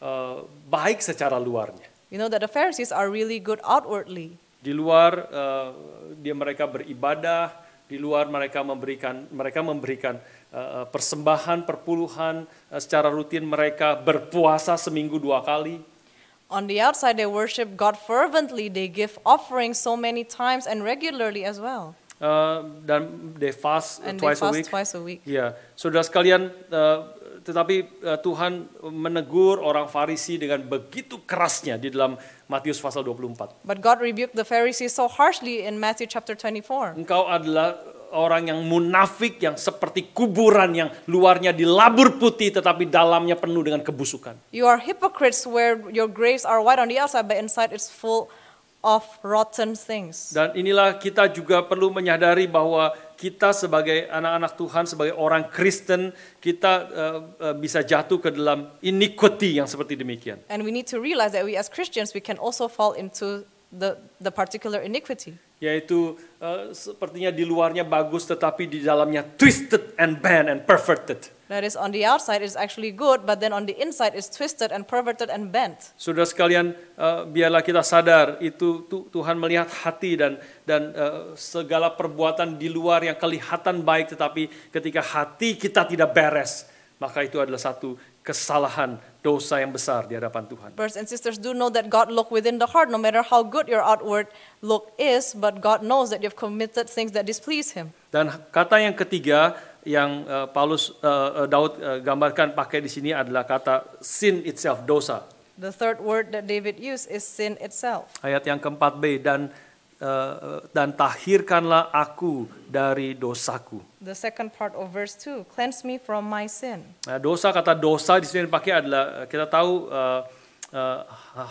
uh, baik secara luarnya. You know that the Pharisees are really good outwardly. Di luar uh, dia mereka beribadah di luar mereka memberikan mereka memberikan uh, persembahan perpuluhan uh, secara rutin mereka berpuasa seminggu dua kali On the outside they worship God fervently they give offerings so many times and regularly as well Uh, dan they fast uh, And twice they fast a week. Twice a week. Yeah. Saudara sekalian, uh, tetapi uh, Tuhan menegur orang Farisi dengan begitu kerasnya di dalam Matius pasal 24. But God rebuked the Pharisees so harshly in Matthew chapter 24. Engkau adalah orang yang munafik yang seperti kuburan yang luarnya dilabur putih tetapi dalamnya penuh dengan kebusukan. You are hypocrites where your graves are white on the outside but inside it's full of rotten things. Dan inilah kita juga perlu menyadari bahwa kita sebagai anak-anak Tuhan, sebagai orang Kristen, kita uh, uh, bisa jatuh ke dalam iniquity yang seperti demikian. And we need to realize that we as Christians we can also fall into the the particular iniquity. Yaitu uh, sepertinya di luarnya bagus tetapi di dalamnya twisted and bent and perverted that is on the outside is actually good, but then on the inside is twisted and perverted and bent. Sudah sekalian, uh, biarlah kita sadar itu tu, Tuhan melihat hati dan dan uh, segala perbuatan di luar yang kelihatan baik, tetapi ketika hati kita tidak beres, maka itu adalah satu kesalahan dosa yang besar di hadapan Tuhan. Brothers and sisters, do know that God look within the heart, no matter how good your outward look is, but God knows that you've committed things that displease Him. Dan kata yang ketiga yang uh, Paulus uh, Daud uh, gambarkan pakai di sini adalah kata sin itself, dosa. The third word that David used is sin itself. Ayat yang keempat B dan uh, dan tahirkanlah aku dari dosaku. The second part of verse two, cleanse me from my sin. Nah, dosa kata dosa di sini pakai adalah kita tahu uh, uh,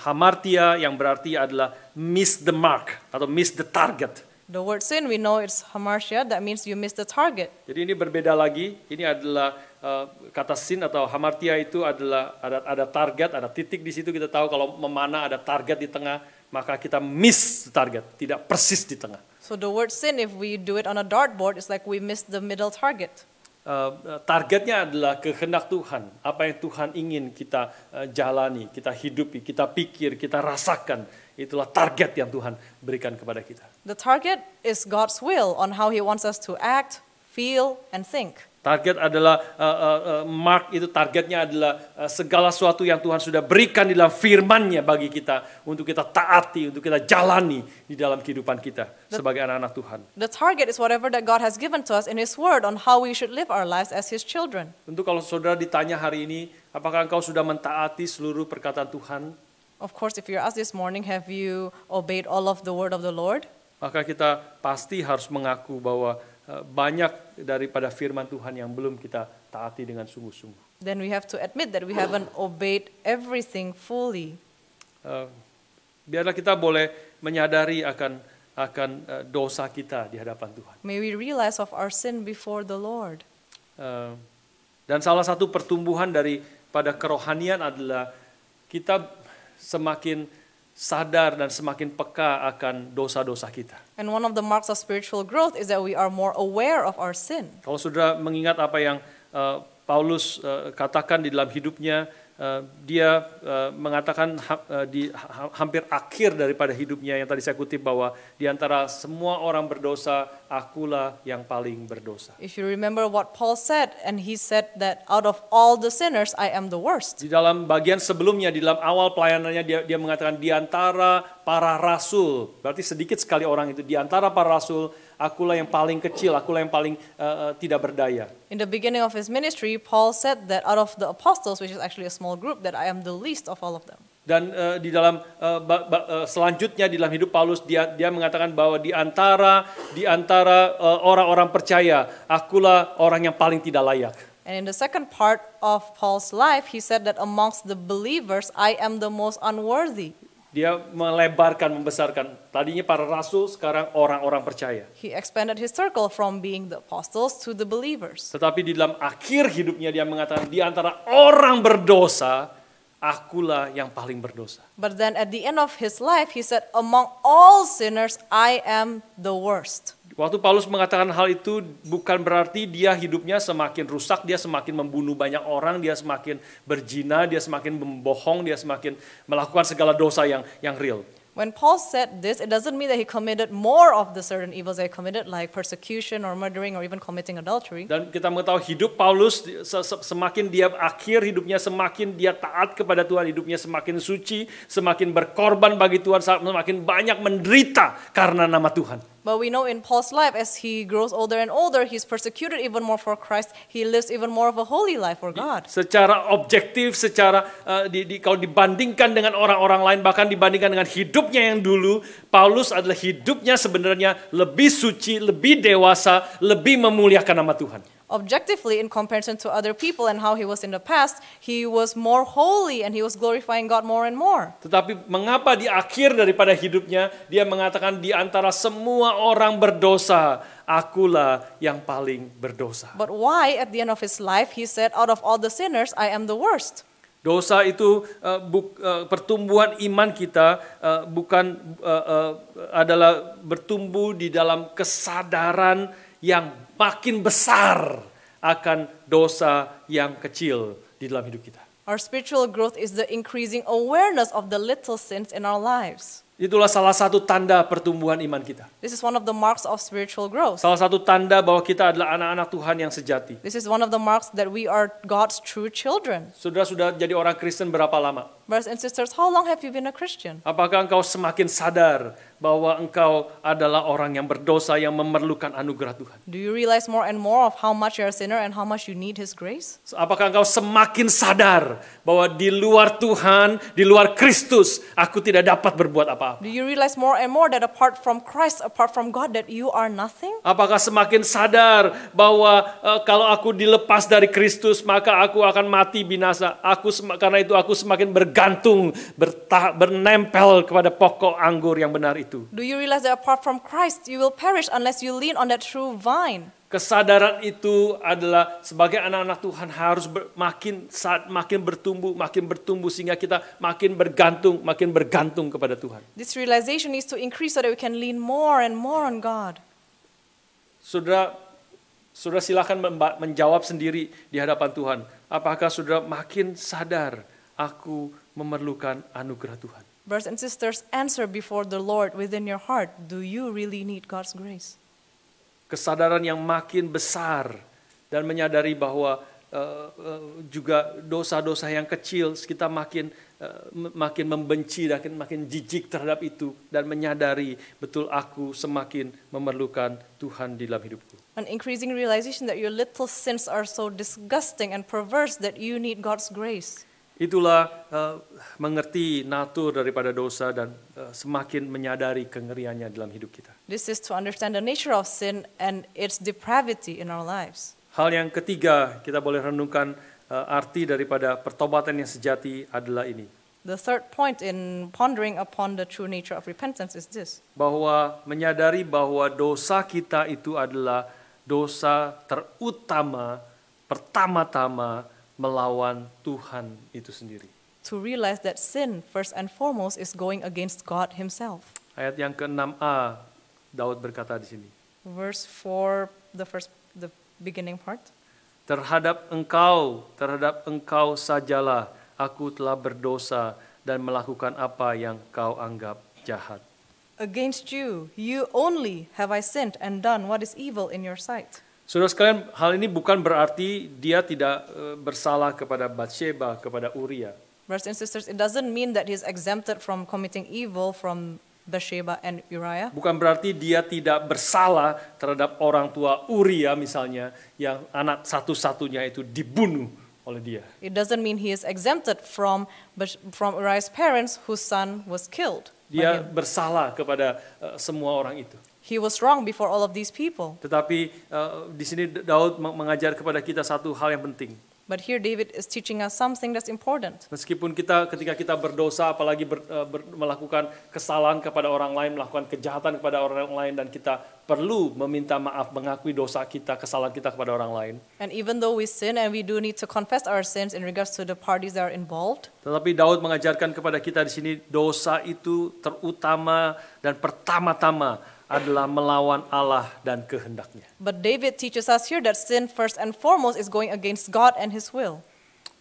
hamartia yang berarti adalah miss the mark atau miss the target. The word sin, we know it's hamartia, that means you miss the target. Jadi ini berbeda lagi, ini adalah uh, kata sin atau hamartia itu adalah ada, ada target, ada titik di situ kita tahu kalau memana ada target di tengah, maka kita miss the target, tidak persis di tengah. So the word sin, if we do it on a dartboard, it's like we miss the middle target. Uh, targetnya adalah kehendak Tuhan, apa yang Tuhan ingin kita uh, jalani, kita hidupi, kita pikir, kita rasakan Itulah target yang Tuhan berikan kepada kita. The target is God's will on how he wants us to act, feel and think. Target adalah uh, uh, uh, mark itu targetnya adalah uh, segala sesuatu yang Tuhan sudah berikan di dalam firman-Nya bagi kita untuk kita taati, untuk kita jalani di dalam kehidupan kita the, sebagai anak-anak Tuhan. The target is whatever that God has given to us in his word on how we should live our lives as his children. Tentu kalau Saudara ditanya hari ini, apakah engkau sudah mentaati seluruh perkataan Tuhan? Of course, if you're asked this morning, have you obeyed all of the word of the Lord? Maka kita pasti harus mengaku bahwa eh, banyak daripada firman Tuhan yang belum kita taati dengan sungguh-sungguh. Then we have to admit that we haven't obeyed everything fully. Uh, biarlah kita boleh menyadari akan akan uh, dosa kita di hadapan Tuhan. May we realize of our sin before the Lord. Uh, dan salah satu pertumbuhan dari pada kerohanian adalah kita semakin sadar dan semakin peka akan dosa-dosa kita. And one of the marks of spiritual growth is that we are more aware of our sin. Kalau sudah mengingat apa yang uh, Paulus uh, katakan di dalam hidupnya Eh, dia eh, mengatakan eh, di hampir akhir daripada hidupnya yang tadi saya kutip bahwa di antara semua orang berdosa akulah yang paling berdosa. If you remember what Paul said and he said that out of all the sinners I am the worst. Di dalam bagian sebelumnya di dalam awal pelayanannya dia dia mengatakan di antara para rasul berarti sedikit sekali orang itu di antara para rasul akulah yang paling kecil, akulah yang paling uh, uh, tidak berdaya. In the beginning of his ministry, Paul said that out of the apostles, which is actually a small group, that I am the least of all of them. Dan uh, di dalam uh, ba, ba, uh, selanjutnya di dalam hidup Paulus dia dia mengatakan bahwa di antara di antara orang-orang uh, orang -orang percaya, akulah orang yang paling tidak layak. And in the second part of Paul's life, he said that amongst the believers, I am the most unworthy. Dia melebarkan, membesarkan. Tadinya para rasul, sekarang orang-orang percaya. He expanded his circle from being the apostles to the believers. Tetapi di dalam akhir hidupnya dia mengatakan di antara orang berdosa, akulah yang paling berdosa. But then at the end of his life he said among all sinners I am the worst. Waktu Paulus mengatakan hal itu bukan berarti dia hidupnya semakin rusak, dia semakin membunuh banyak orang, dia semakin berjina, dia semakin membohong, dia semakin melakukan segala dosa yang yang real. When Paul said this, it doesn't mean that he committed more of the certain evils that he committed, like persecution or murdering or even committing adultery. Dan kita mengetahui hidup Paulus semakin dia akhir hidupnya semakin dia taat kepada Tuhan, hidupnya semakin suci, semakin berkorban bagi Tuhan, semakin banyak menderita karena nama Tuhan. But we know in Paul's life, as he grows older and older, he's persecuted even more for Christ. He lives even more of a holy life for God. Secara objektif, secara uh, di, di, kalau dibandingkan dengan orang-orang lain, bahkan dibandingkan dengan hidup hidupnya yang dulu, Paulus adalah hidupnya sebenarnya lebih suci, lebih dewasa, lebih memuliakan nama Tuhan. Objectively, in comparison to other people and how he was in the past, he was more holy and he was glorifying God more and more. Tetapi mengapa di akhir daripada hidupnya dia mengatakan di antara semua orang berdosa, akulah yang paling berdosa. But why at the end of his life he said out of all the sinners I am the worst? Dosa itu uh, buk, uh, pertumbuhan iman kita uh, bukan uh, uh, adalah bertumbuh di dalam kesadaran yang makin besar akan dosa yang kecil di dalam hidup kita. Our spiritual growth is the increasing awareness of the little sins in our lives. Itulah salah satu tanda pertumbuhan iman kita. This is one of the marks of spiritual growth. Salah satu tanda bahwa kita adalah anak-anak Tuhan yang sejati. This is one of the marks that we are God's true children. Sudah sudah jadi orang Kristen berapa lama? Brothers and sisters, how long have you been a Christian? Apakah engkau semakin sadar bahwa engkau adalah orang yang berdosa yang memerlukan anugerah Tuhan? Do you realize more and more of how much you're a sinner and how much you need his grace? Apakah engkau semakin sadar bahwa di luar Tuhan, di luar Kristus, aku tidak dapat berbuat apa-apa? Do you realize more and more that apart from Christ, apart from God that you are nothing? Apakah semakin sadar bahwa uh, kalau aku dilepas dari Kristus maka aku akan mati binasa. Aku karena itu aku semakin bergantung bertah, bernempel kepada pokok anggur yang benar itu itu. Do you realize that apart from Christ you will perish unless you lean on that true vine? Kesadaran itu adalah sebagai anak-anak Tuhan harus ber, makin saat makin bertumbuh, makin bertumbuh sehingga kita makin bergantung, makin bergantung kepada Tuhan. This realization is to increase so that we can lean more and more on God. Saudara, saudara silakan menjawab sendiri di hadapan Tuhan. Apakah saudara makin sadar aku memerlukan anugerah Tuhan? Brothers and sisters, answer before the Lord within your heart, do you really need God's grace? Kesadaran yang makin besar dan menyadari bahwa uh, uh, juga dosa-dosa yang kecil kita makin uh, makin membenci dan makin jijik terhadap itu dan menyadari betul aku semakin memerlukan Tuhan di dalam hidupku. An increasing realization that your little sins are so disgusting and perverse that you need God's grace. Itulah uh, mengerti natur daripada dosa dan uh, semakin menyadari kengeriannya dalam hidup kita. This is to understand the nature of sin and its depravity in our lives. Hal yang ketiga kita boleh renungkan uh, arti daripada pertobatan yang sejati adalah ini. The third point in pondering upon the true nature of repentance is this. Bahwa menyadari bahwa dosa kita itu adalah dosa terutama, pertama-tama melawan Tuhan itu sendiri. To realize that sin first and foremost is going against God himself. Ayat yang ke-6a Daud berkata di sini. Verse 4 the first the beginning part. Terhadap engkau, terhadap engkau sajalah aku telah berdosa dan melakukan apa yang kau anggap jahat. Against you, you only have I sinned and done what is evil in your sight. Saudara sekalian, hal ini bukan berarti dia tidak e, bersalah kepada Bathsheba, kepada Uria. Brothers and sisters, it doesn't mean that he's exempted from committing evil from Bathsheba and Uriah. Bukan berarti dia tidak bersalah terhadap orang tua Uria misalnya yang anak satu-satunya itu dibunuh oleh dia. It doesn't mean he is exempted from from Uriah's parents whose son was killed. Dia bersalah kepada uh, semua orang itu. He was wrong before all of these people. Tetapi uh, di sini Daud mengajar kepada kita satu hal yang penting. But here David is teaching us something that's important. Meskipun kita ketika kita berdosa apalagi ber, eh, ber, melakukan kesalahan kepada orang lain, melakukan kejahatan kepada orang lain dan kita perlu meminta maaf, mengakui dosa kita, kesalahan kita kepada orang lain. And even though we sin and we do need to confess our sins in regards to the parties that are involved. Tetapi Daud mengajarkan kepada kita di sini dosa itu terutama dan pertama-tama adalah melawan Allah dan kehendaknya. But David teaches us here that sin first and foremost is going against God and his will.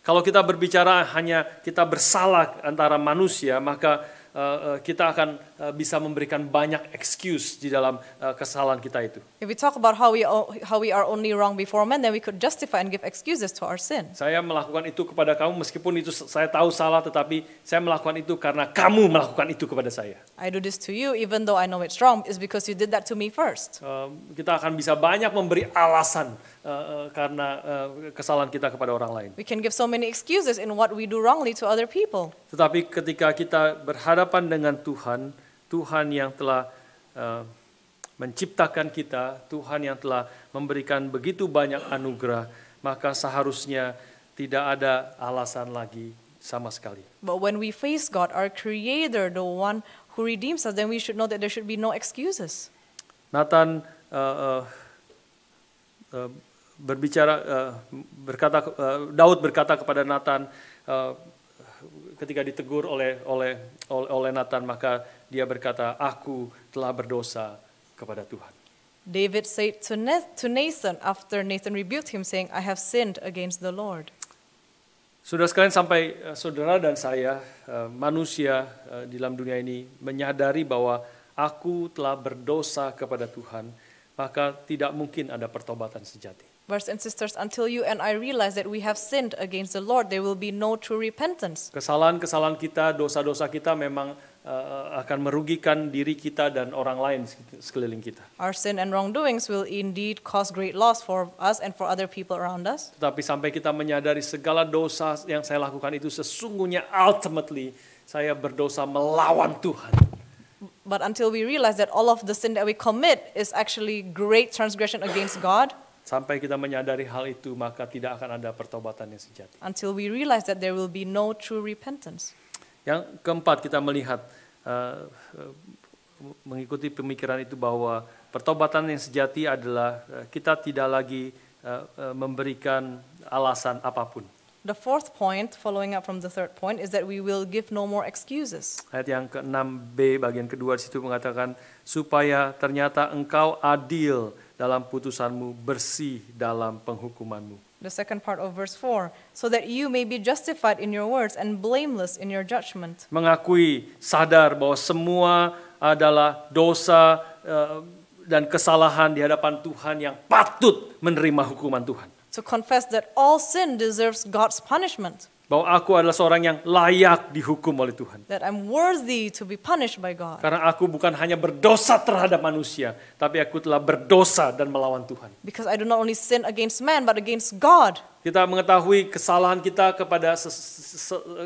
Kalau kita berbicara hanya kita bersalah antara manusia, maka uh, kita akan Eh, bisa memberikan banyak excuse di dalam eh, kesalahan kita itu. If we talk about how we how we are only wrong before men, then we could justify and give excuses to our sin. Saya melakukan itu kepada kamu meskipun itu saya tahu salah, tetapi saya melakukan itu karena kamu melakukan itu kepada saya. I do this to you even though I know it's wrong is because you did that to me first. Uh, kita akan bisa banyak memberi alasan uh, karena uh, kesalahan kita kepada orang lain. We can give so many excuses in what we do wrongly to other people. Tetapi ketika kita berhadapan dengan Tuhan, Tuhan yang telah uh, menciptakan kita, Tuhan yang telah memberikan begitu banyak anugerah, maka seharusnya tidak ada alasan lagi sama sekali. But when we face God, our Creator, the one who redeems us, then we should know that there should be no excuses. Nathan uh, uh, uh, berbicara uh, berkata uh, Daud berkata kepada Nathan uh, ketika ditegur oleh oleh oleh Nathan maka dia berkata, aku telah berdosa kepada Tuhan. David said to, to Nathan after Nathan rebuked him saying, I have sinned against the Lord. Sudah sekalian sampai eh, saudara dan saya, uh, manusia uh, di dalam dunia ini menyadari bahwa aku telah berdosa kepada Tuhan, maka tidak mungkin ada pertobatan sejati. Brothers and sisters, until you and I realize that we have sinned against the Lord, there will be no true repentance. Kesalahan-kesalahan kita, dosa-dosa kita memang uh, akan merugikan diri kita dan orang lain sekeliling kita. Our sin and wrongdoings will indeed cause great loss for us and for other people around us. Tetapi sampai kita menyadari segala dosa yang saya lakukan itu sesungguhnya ultimately saya berdosa melawan Tuhan. But until we realize that all of the sin that we commit is actually great transgression against God. Sampai kita menyadari hal itu, maka tidak akan ada pertobatan yang sejati. Until we realize that there will be no true repentance. Yang keempat kita melihat eh, eh, mengikuti pemikiran itu bahwa pertobatan yang sejati adalah eh, kita tidak lagi memberikan alasan apapun. The fourth point, following up from the third point, is that we will give no more excuses. Ayat yang ke-6b bagian kedua di situ mengatakan supaya ternyata engkau adil dalam putusanmu, bersih dalam penghukumanmu. the second part of verse 4, so that you may be justified in your words and blameless in your judgment. Mengakui, sadar bahwa semua adalah dosa uh, dan kesalahan di hadapan Tuhan yang patut menerima hukuman Tuhan. To confess that all sin deserves God's punishment. bahwa aku adalah seorang yang layak dihukum oleh Tuhan. That I'm worthy to be punished by God. Karena aku bukan hanya berdosa terhadap manusia, tapi aku telah berdosa dan melawan Tuhan. Because I do not only sin against man but against God. Kita mengetahui kesalahan kita kepada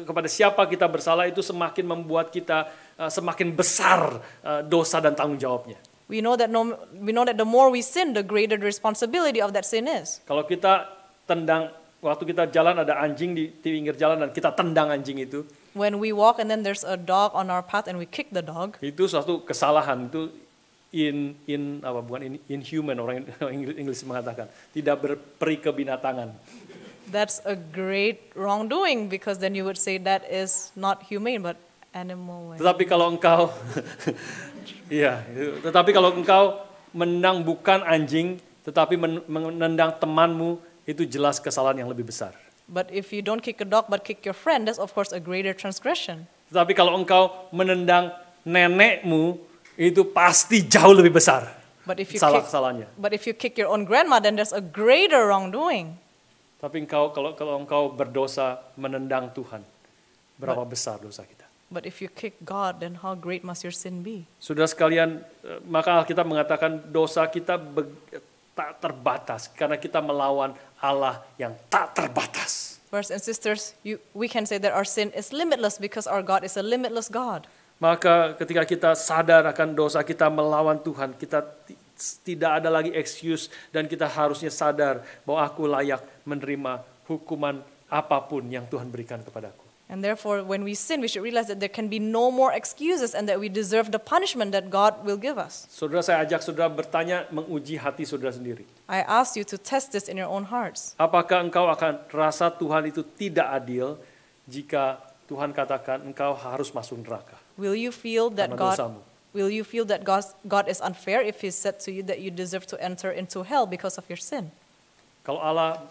kepada siapa kita bersalah itu semakin membuat kita uh, semakin besar uh, dosa dan tanggung jawabnya. We know that no, we know that the more we sin, the greater the responsibility of that sin is. Kalau kita tendang waktu kita jalan ada anjing di, di pinggir jalan dan kita tendang anjing itu. When we walk and then there's a dog on our path and we kick the dog. Itu suatu kesalahan itu in in apa bukan in, inhuman orang Inggris mengatakan tidak berperi kebinatangan. That's a great wrongdoing because then you would say that is not humane but animal. Tetapi kalau engkau iya, tetapi kalau engkau menang bukan anjing tetapi menendang temanmu itu jelas kesalahan yang lebih besar. But if you don't kick a dog but kick your friend, that's of course a greater transgression. Tetapi kalau engkau menendang nenekmu, itu pasti jauh lebih besar. But if you salah kesalahannya. But if you kick your own grandma, then there's a greater wrongdoing. Tapi engkau kalau kalau engkau berdosa menendang Tuhan, berapa but, besar dosa kita? But if you kick God, then how great must your sin be? Sudah sekalian, eh, maka Alkitab mengatakan dosa kita tak terbatas karena kita melawan Allah yang tak terbatas. Brothers and sisters, you, we can say that our sin is limitless because our God is a limitless God. Maka ketika kita sadar akan dosa kita melawan Tuhan, kita tidak ada lagi excuse dan kita harusnya sadar bahwa aku layak menerima hukuman apapun yang Tuhan berikan kepadaku. And therefore, when we sin, we should realize that there can be no more excuses and that we deserve the punishment that God will give us. Saudara, saya ajak saudara bertanya, menguji hati saudara sendiri. I ask you to test this in your own hearts. Apakah engkau akan rasa Tuhan itu tidak adil jika Tuhan katakan engkau harus masuk neraka? Will you feel that God Will you feel that God, God is unfair if He said to you that you deserve to enter into hell because of your sin? Kalau Allah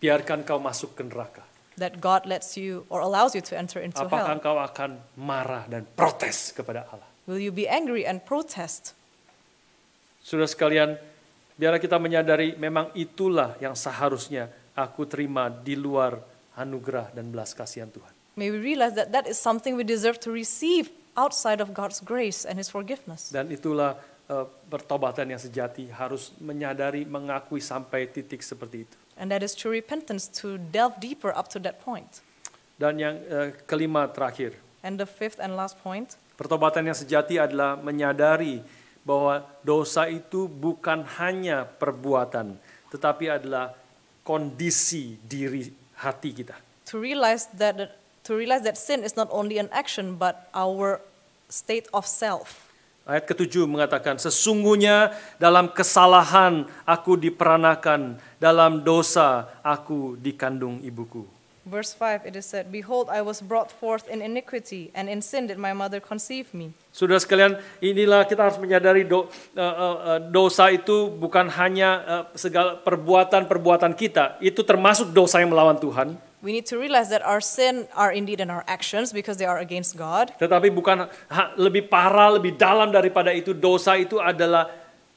biarkan kau masuk ke neraka that God lets you or allows you to enter into Apakah hell? engkau akan marah dan protes kepada Allah? Will you be angry and protest? Sudah sekalian, biarlah kita menyadari memang itulah yang seharusnya aku terima di luar anugerah dan belas kasihan Tuhan. May we realize that that is something we deserve to receive outside of God's grace and His forgiveness. Dan itulah uh, pertobatan yang sejati harus menyadari, mengakui sampai titik seperti itu. And that is true repentance to delve deeper up to that point. Dan yang uh, kelima terakhir. And the fifth and last point. Pertobatan yang sejati adalah menyadari bahwa dosa itu bukan hanya perbuatan, tetapi adalah kondisi diri hati kita. To realize that to realize that sin is not only an action but our state of self. Ayat ketujuh mengatakan, Sesungguhnya dalam kesalahan aku diperanakan, dalam dosa aku dikandung ibuku. Verse 5 it is said, Behold, I was brought forth in iniquity, and in sin did my mother conceive me. Sudah sekalian, inilah kita harus menyadari do, uh, uh, dosa itu bukan hanya uh, segala perbuatan-perbuatan kita, itu termasuk dosa yang melawan Tuhan we need to realize that our sin are indeed in our actions because they are against God. Tetapi bukan lebih parah, lebih dalam daripada itu dosa itu adalah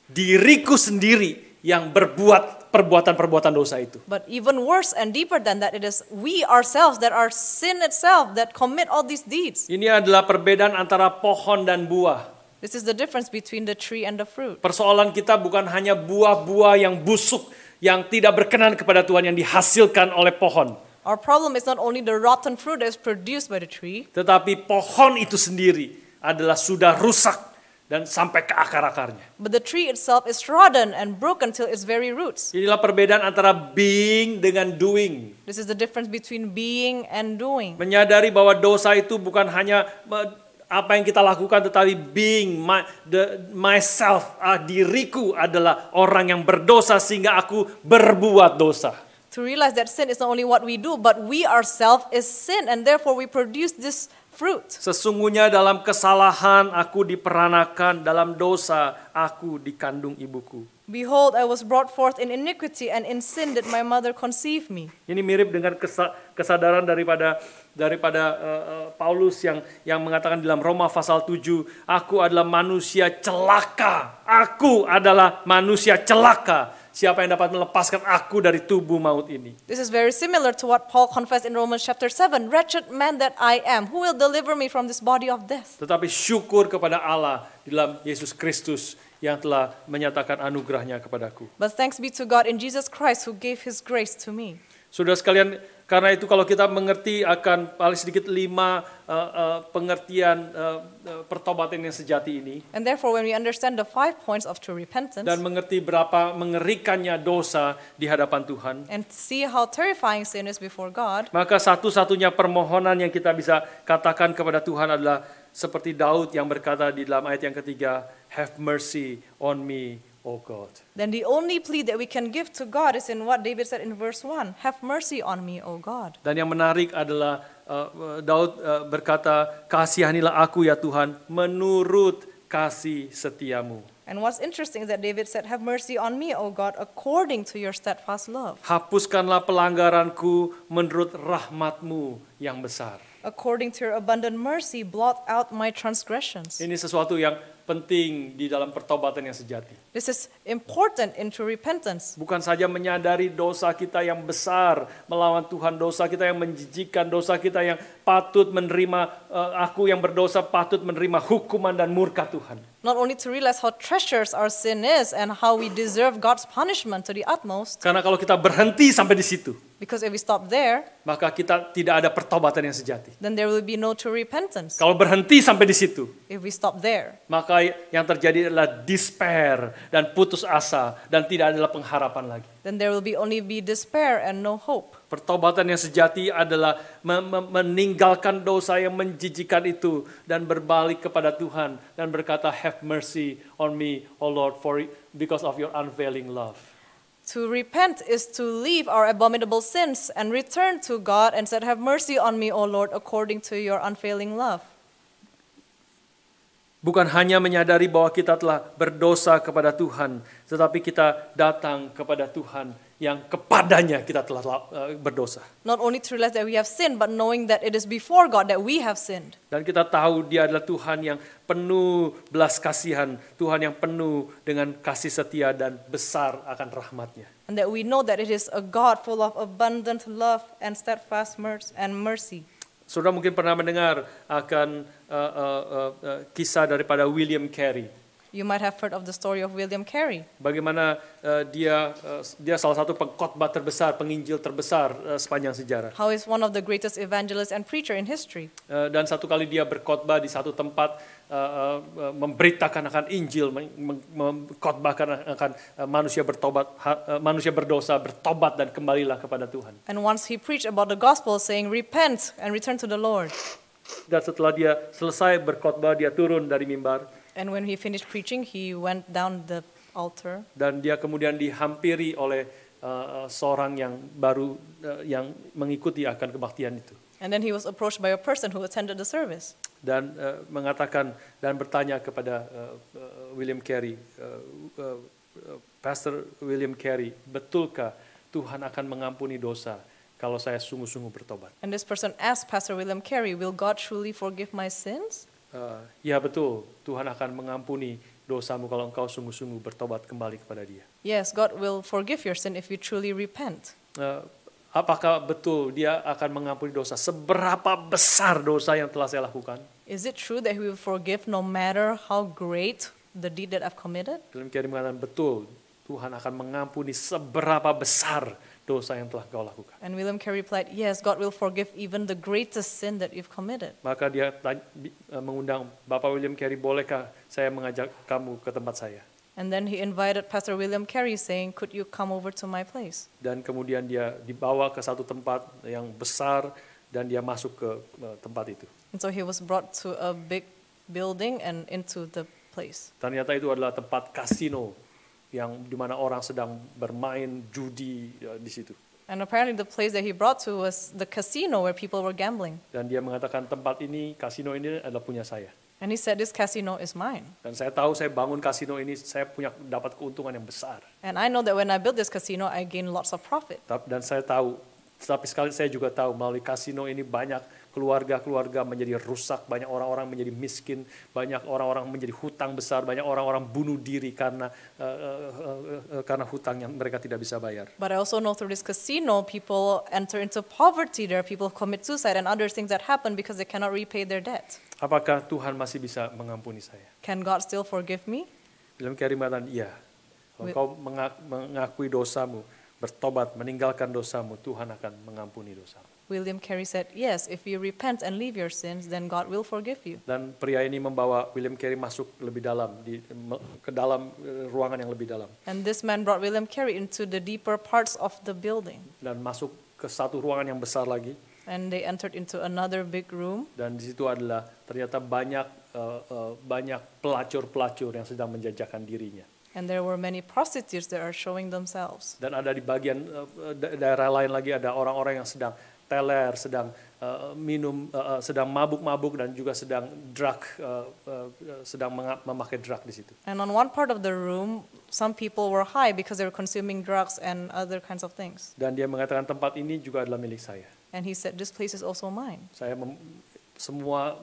diriku sendiri yang berbuat perbuatan-perbuatan dosa itu. But even worse and deeper than that it is we ourselves that are sin itself that commit all these deeds. Ini adalah perbedaan antara pohon dan buah. This is the difference between the tree and the fruit. Persoalan kita bukan hanya buah-buah yang busuk yang tidak berkenan kepada Tuhan yang dihasilkan oleh pohon. Our problem is not only the rotten fruit that is produced by the tree. Tetapi pohon itu sendiri adalah sudah rusak dan sampai ke akar-akarnya. But the tree itself is rotten and broken till its very roots. Inilah perbedaan antara being dengan doing. This is the difference between being and doing. Menyadari bahwa dosa itu bukan hanya eh, apa yang kita lakukan tetapi being my, the, myself uh, diriku adalah orang yang berdosa sehingga aku berbuat dosa to realize that sin is not only what we do, but we ourselves is sin, and therefore we produce this fruit. Sesungguhnya dalam kesalahan aku diperanakan, dalam dosa aku dikandung ibuku. Behold, I was brought forth in iniquity, and in sin did my mother conceive me. Ini mirip dengan kesadaran daripada daripada uh, uh, Paulus yang yang mengatakan dalam Roma pasal 7, aku adalah manusia celaka. Aku adalah manusia celaka siapa yang dapat melepaskan aku dari tubuh maut ini. This is very similar to what Paul confessed in Romans chapter 7, wretched man that I am, who will deliver me from this body of death. Tetapi syukur kepada Allah dalam Yesus Kristus yang telah menyatakan anugerahnya kepadaku. But thanks be to God in Jesus Christ who gave his grace to me. Saudara sekalian, karena itu kalau kita mengerti akan paling sedikit lima uh, uh, pengertian uh, uh, pertobatan yang sejati ini. And therefore when we understand the five points of true repentance. Dan mengerti berapa mengerikannya dosa di hadapan Tuhan. And see how terrifying sin is before God. Maka satu-satunya permohonan yang kita bisa katakan kepada Tuhan adalah seperti Daud yang berkata di dalam ayat yang ketiga, Have mercy on me, oh God. Then the only plea that we can give to God is in what David said in verse 1, have mercy on me, oh God. Dan yang menarik adalah uh, uh, Daud uh, berkata, kasihanilah aku ya Tuhan menurut kasih setiamu. And what's interesting is that David said, "Have mercy on me, O God, according to your steadfast love." Hapuskanlah pelanggaranku menurut rahmatmu yang besar. According to your abundant mercy, blot out my transgressions. Ini sesuatu yang penting di dalam pertobatan yang sejati. This is important into repentance. Bukan saja menyadari dosa kita yang besar melawan Tuhan, dosa kita yang menjijikkan, dosa kita yang patut menerima uh, aku yang berdosa patut menerima hukuman dan murka Tuhan. Not only to realize how treacherous our sin is and how we deserve God's punishment to the utmost. Karena kalau kita berhenti sampai di situ, Because if we stop there, maka kita tidak ada pertobatan yang sejati. Then there will be no true repentance. Kalau berhenti sampai di situ, If we stop there, maka yang terjadi adalah despair dan putus asa dan tidak adalah pengharapan lagi. Then there will be only be despair and no hope. Pertobatan yang sejati adalah meninggalkan dosa yang menjijikan itu dan berbalik kepada Tuhan dan berkata have mercy on me, O Lord, for because of your unfailing love. To repent is to leave our abominable sins and return to God and said, Have mercy on me, O Lord, according to your unfailing love. bukan hanya menyadari bahwa kita telah berdosa kepada Tuhan, tetapi kita datang kepada Tuhan yang kepadanya kita telah eh, berdosa. Not only to realize that we have sinned, but knowing that it is before God that we have sinned. Dan kita tahu Dia adalah Tuhan yang penuh belas kasihan, Tuhan yang penuh dengan kasih setia dan besar akan rahmatnya. And that we know that it is a God full of abundant love and steadfast mercy and mercy. Saudara mungkin pernah mendengar akan uh, uh, uh, uh, kisah daripada William Carey. You might have heard of the story of William Carey. Bagaimana uh, dia uh, dia salah satu pengkhotbah terbesar, penginjil terbesar uh, sepanjang sejarah. How is one of the greatest evangelists and preacher in history. Uh, dan satu kali dia berkhotbah di satu tempat Eh, eh, eh, memberitakan akan Injil, mengkhotbahkan akan manusia bertobat, manusia berdosa bertobat dan kembalilah kepada Tuhan. And once he preached about the gospel, saying, "Repent and return to the Lord." Dan setelah dia selesai berkhotbah, dia turun dari mimbar. And when he finished preaching, he went down the altar. Dan dia kemudian dihampiri oleh uh, seorang yang baru uh, yang mengikuti akan kebaktian itu. And then he was approached by a person who attended the service. Dan uh, mengatakan dan bertanya kepada uh, William Carey, uh, uh, Pastor William Carey, betulkah Tuhan akan mengampuni dosa kalau saya sungguh-sungguh bertobat? And this person asked Pastor William Carey, will God truly forgive my sins? Uh, ya betul, Tuhan akan mengampuni dosamu kalau engkau sungguh-sungguh bertobat kembali kepada Dia. Yes, God will forgive your sin if you truly repent. Uh, Apakah betul dia akan mengampuni dosa? Seberapa besar dosa yang telah saya lakukan? Is it true that he will forgive no matter how great the deed that I've committed? Dalam kirim mengatakan betul, Tuhan akan mengampuni seberapa besar dosa yang telah kau lakukan. And William Carey replied, yes, God will forgive even the greatest sin that you've committed. Maka dia tanya, eh, mengundang Bapak William Carey, bolehkah saya mengajak kamu ke tempat saya? And then he invited Pastor William Carey saying, "Could you come over to my place?" Dan kemudian dia dibawa ke satu tempat yang besar dan dia masuk ke eh, tempat itu. And so he was brought to a big building and into the place. Ternyata itu adalah tempat kasino yang di mana orang sedang bermain judi eh, di situ. And apparently the place that he brought to was the casino where people were gambling. Dan dia mengatakan tempat ini, kasino ini adalah punya saya. And he said, this casino is mine. Dan saya tahu saya bangun kasino ini, saya punya dapat keuntungan yang besar. And I know that when I built this casino, I gained lots of profit. Dan saya tahu Tetapi sekali saya juga tahu melalui kasino ini banyak keluarga-keluarga menjadi rusak, banyak orang-orang menjadi miskin, banyak orang-orang menjadi hutang besar, banyak orang-orang bunuh diri karena uh, uh, uh, karena hutang yang mereka tidak bisa bayar. But I also know through this casino, people enter into poverty. There are people who commit suicide and other things that happen because they cannot repay their debt. Apakah Tuhan masih bisa mengampuni saya? Can God still forgive me? Dalam kerimatan, iya. Kalau kau mengakui dosamu, bertobat, meninggalkan dosamu, Tuhan akan mengampuni dosamu. William Carey said, yes, if you repent and leave your sins, then God will forgive you. Dan pria ini membawa William Carey masuk lebih dalam, di, ke dalam eh, ruangan yang lebih dalam. And this man brought William Carey into the deeper parts of the building. Dan masuk ke satu ruangan yang besar lagi. And they entered into another big room. Dan di situ adalah ternyata banyak uh, uh, banyak pelacur-pelacur yang sedang menjajakan dirinya. And there were many prostitutes that are showing themselves. Dan ada di bagian uh, daerah lain lagi ada orang-orang yang sedang teler, sedang uh, minum, uh, sedang mabuk-mabuk dan juga sedang drug, uh, uh, sedang memakai drug di situ. And on one part of the room, some people were high because they were consuming drugs and other kinds of things. Dan dia mengatakan tempat ini juga adalah milik saya. And he said, this place is also mine. Saya semua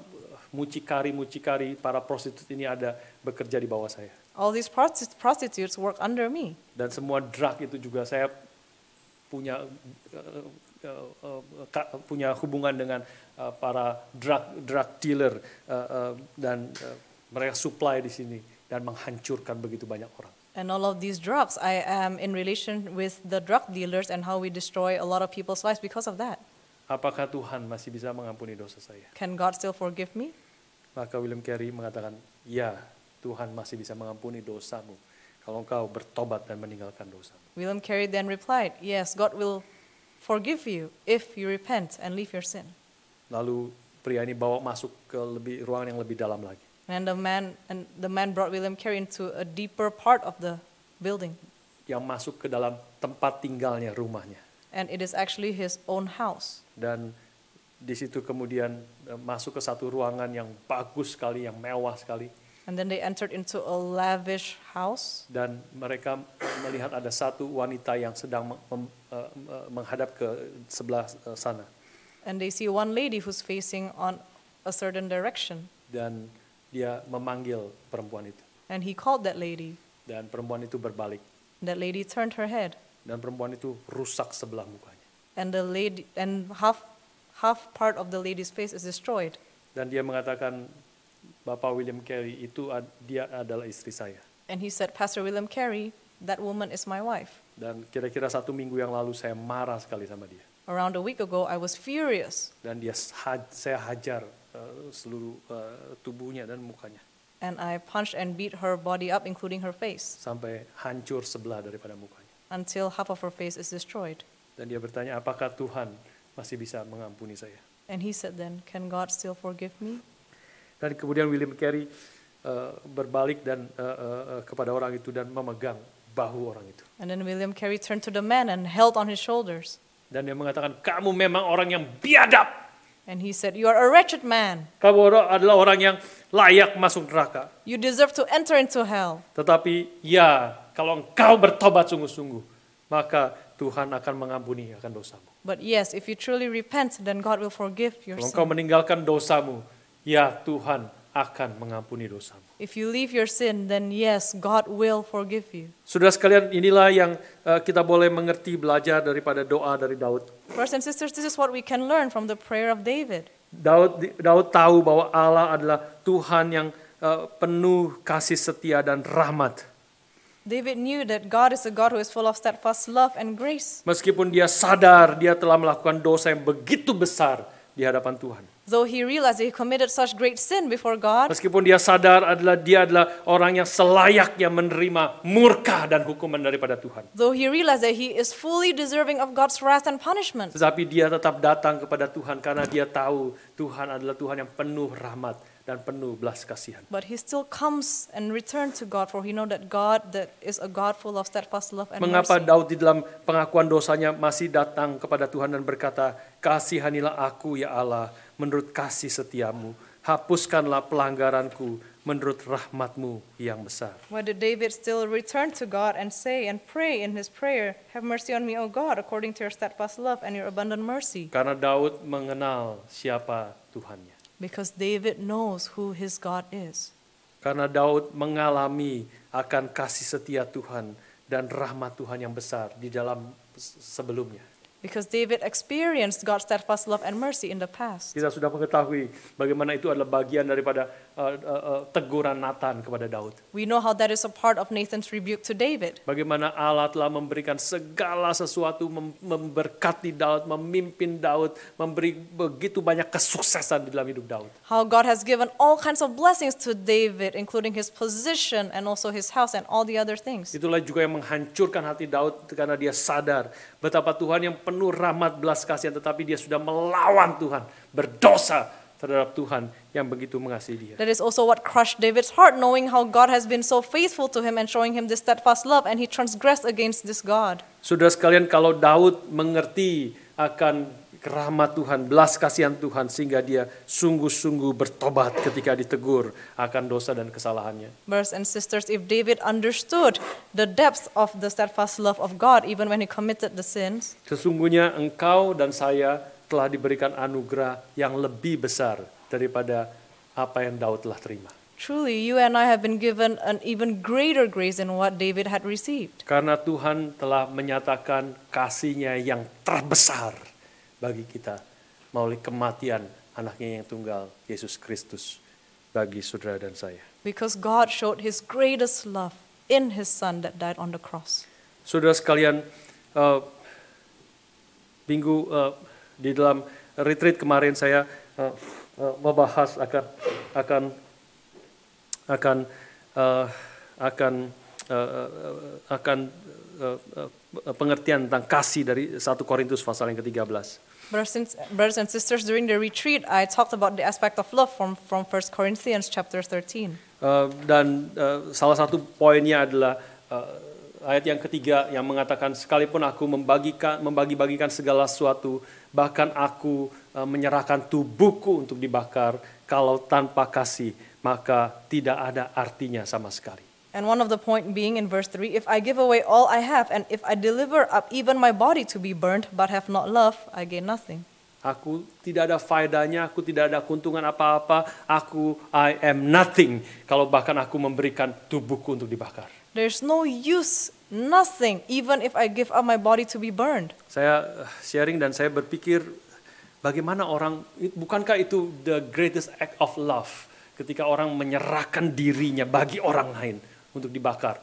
mucikari-mucikari para prostitut ini ada bekerja di bawah saya. All these prostitutes work under me. Dan semua drug itu juga saya punya uh, uh, uh, punya hubungan dengan eh, para drug drug dealer eh, eh, dan mereka supply di sini dan menghancurkan begitu banyak orang. And all of these drugs, I am in relation with the drug dealers and how we destroy a lot of people's lives because of that. Apakah Tuhan masih bisa mengampuni dosa saya? Can God still forgive me? Maka William Carey mengatakan, ya Tuhan masih bisa mengampuni dosamu kalau engkau bertobat dan meninggalkan dosa." William Carey then replied, yes, God will forgive you if you repent and leave your sin. Lalu pria ini bawa masuk ke lebih ruangan yang lebih dalam lagi. And the man and the man brought William Carey into a deeper part of the building. Yang masuk ke dalam tempat tinggalnya, rumahnya. And it is actually his own house. Dan di situ kemudian eh, masuk ke satu ruangan yang bagus sekali, yang mewah sekali. And then they entered into a lavish house. Dan mereka melihat ada satu wanita yang sedang eh, eh, menghadap ke sebelah sana. And they see one lady who's facing on a certain direction. Dan dia memanggil perempuan itu. And he called that lady. Dan perempuan itu berbalik. That lady turned her head. Dan perempuan itu rusak sebelah mukanya. And the lady and half half part of the lady's face is destroyed. Dan dia mengatakan Bapak William Carey itu ad, dia adalah istri saya. And he said, Pastor William Carey, that woman is my wife. Dan kira-kira satu minggu yang lalu saya marah sekali sama dia. Around a week ago, I was furious. Dan dia saya hajar uh, seluruh uh, tubuhnya dan mukanya. And I punched and beat her body up, including her face. Sampai hancur sebelah daripada mukanya. Until half of her face is destroyed. Dan dia bertanya, apakah Tuhan masih bisa mengampuni saya. And he said then, can God still forgive me? Dan kemudian William Carey uh, berbalik dan uh, uh, kepada orang itu dan memegang bahu orang itu. And then William Carey turned to the man and held on his shoulders. Dan dia mengatakan, kamu memang orang yang biadab. And he said, you are a wretched man. Kamu adalah orang yang layak masuk neraka. You deserve to enter into hell. Tetapi ya, kalau engkau bertobat sungguh-sungguh, maka Tuhan akan mengampuni akan dosamu. But yes, if you truly repent, then God will forgive your Kalau sin. Kalau engkau meninggalkan dosamu, ya Tuhan akan mengampuni dosamu. If you leave your sin, then yes, God will forgive you. Sudah sekalian, inilah yang uh, kita boleh mengerti belajar daripada doa dari Daud. Brothers and sisters, this is what we can learn from the prayer of David. Daud Daud tahu bahwa Allah adalah Tuhan yang uh, penuh kasih setia dan rahmat. David knew that God is a God who is full of steadfast love and grace. Meskipun dia sadar dia telah melakukan dosa yang begitu besar di hadapan Tuhan. Though he realized he committed such great sin before God. Meskipun dia sadar adalah dia adalah orang yang selayaknya menerima murka dan hukuman daripada Tuhan. Though he realized that he is fully deserving of God's wrath and punishment. Tetapi dia tetap datang kepada Tuhan karena dia tahu Tuhan adalah Tuhan yang penuh rahmat dan penuh belas kasihan. But he still comes and return to God for he know that God that is a God full of steadfast love and mercy. Mengapa Daud di dalam pengakuan dosanya masih datang kepada Tuhan dan berkata, "Kasihanilah aku ya Allah menurut kasih setiamu, hapuskanlah pelanggaranku menurut rahmatmu yang besar." Why did David still return to God and say and pray in his prayer, "Have mercy on me, O God, according to your steadfast love and your abundant mercy." Karena Daud mengenal siapa Tuhannya. Because David knows who his God is. Karena Daud mengalami akan kasih setia Tuhan dan rahmat Tuhan yang besar di dalam sebelumnya. Because David experienced God's steadfast love and mercy in the past. Kita sudah mengetahui bagaimana itu adalah bagian daripada uh, uh, uh, teguran Nathan kepada Daud. We know how that is a part of Nathan's rebuke to David. Bagaimana Allah telah memberikan segala sesuatu mem memberkati Daud, memimpin Daud, memberi begitu banyak kesuksesan di dalam hidup Daud. How God has given all kinds of blessings to David including his position and also his house and all the other things. Itulah juga yang menghancurkan hati Daud karena dia sadar Betapa Tuhan yang penuh rahmat belas kasihan tetapi dia sudah melawan Tuhan, berdosa terhadap Tuhan yang begitu mengasihi dia. That is also what crushed David's heart knowing how God has been so faithful to him and showing him this steadfast love and he transgressed against this God. Saudara sekalian kalau Daud mengerti akan keramat Tuhan, belas kasihan Tuhan sehingga dia sungguh-sungguh bertobat ketika ditegur akan dosa dan kesalahannya. Brothers and sisters, if David understood the depth of the steadfast love of God even when he committed the sins. Sesungguhnya engkau dan saya telah diberikan anugerah yang lebih besar daripada apa yang Daud telah terima. Truly, you and I have been given an even greater grace than what David had received. Karena Tuhan telah menyatakan kasihnya yang terbesar bagi kita melalui kematian anaknya yang tunggal Yesus Kristus bagi saudara dan saya. Because God showed his greatest love in his son that died on the cross. Saudara sekalian, uh, minggu uh, di dalam retreat kemarin saya uh, uh, membahas akan akan akan uh, akan uh, uh akan uh, uh, pengertian tentang kasih dari 1 Korintus pasal yang ke-13. Brothers and sisters, during the retreat, I talked about the aspect of love from from First Corinthians chapter 13. Uh, dan uh, salah satu poinnya adalah uh, ayat yang ketiga yang mengatakan sekalipun aku membagikan membagi-bagikan segala sesuatu, bahkan aku uh, menyerahkan tubuhku untuk dibakar, kalau tanpa kasih maka tidak ada artinya sama sekali. And one of the point being in verse 3, if I give away all I have and if I deliver up even my body to be burned but have not love, I gain nothing. Aku tidak ada faedahnya, aku tidak ada keuntungan apa-apa, aku I am nothing kalau bahkan aku memberikan tubuhku untuk dibakar. There's no use, nothing even if I give up my body to be burned. Saya eh, sharing dan saya berpikir bagaimana orang bukankah itu the greatest act of love ketika orang menyerahkan dirinya bagi orang lain untuk dibakar.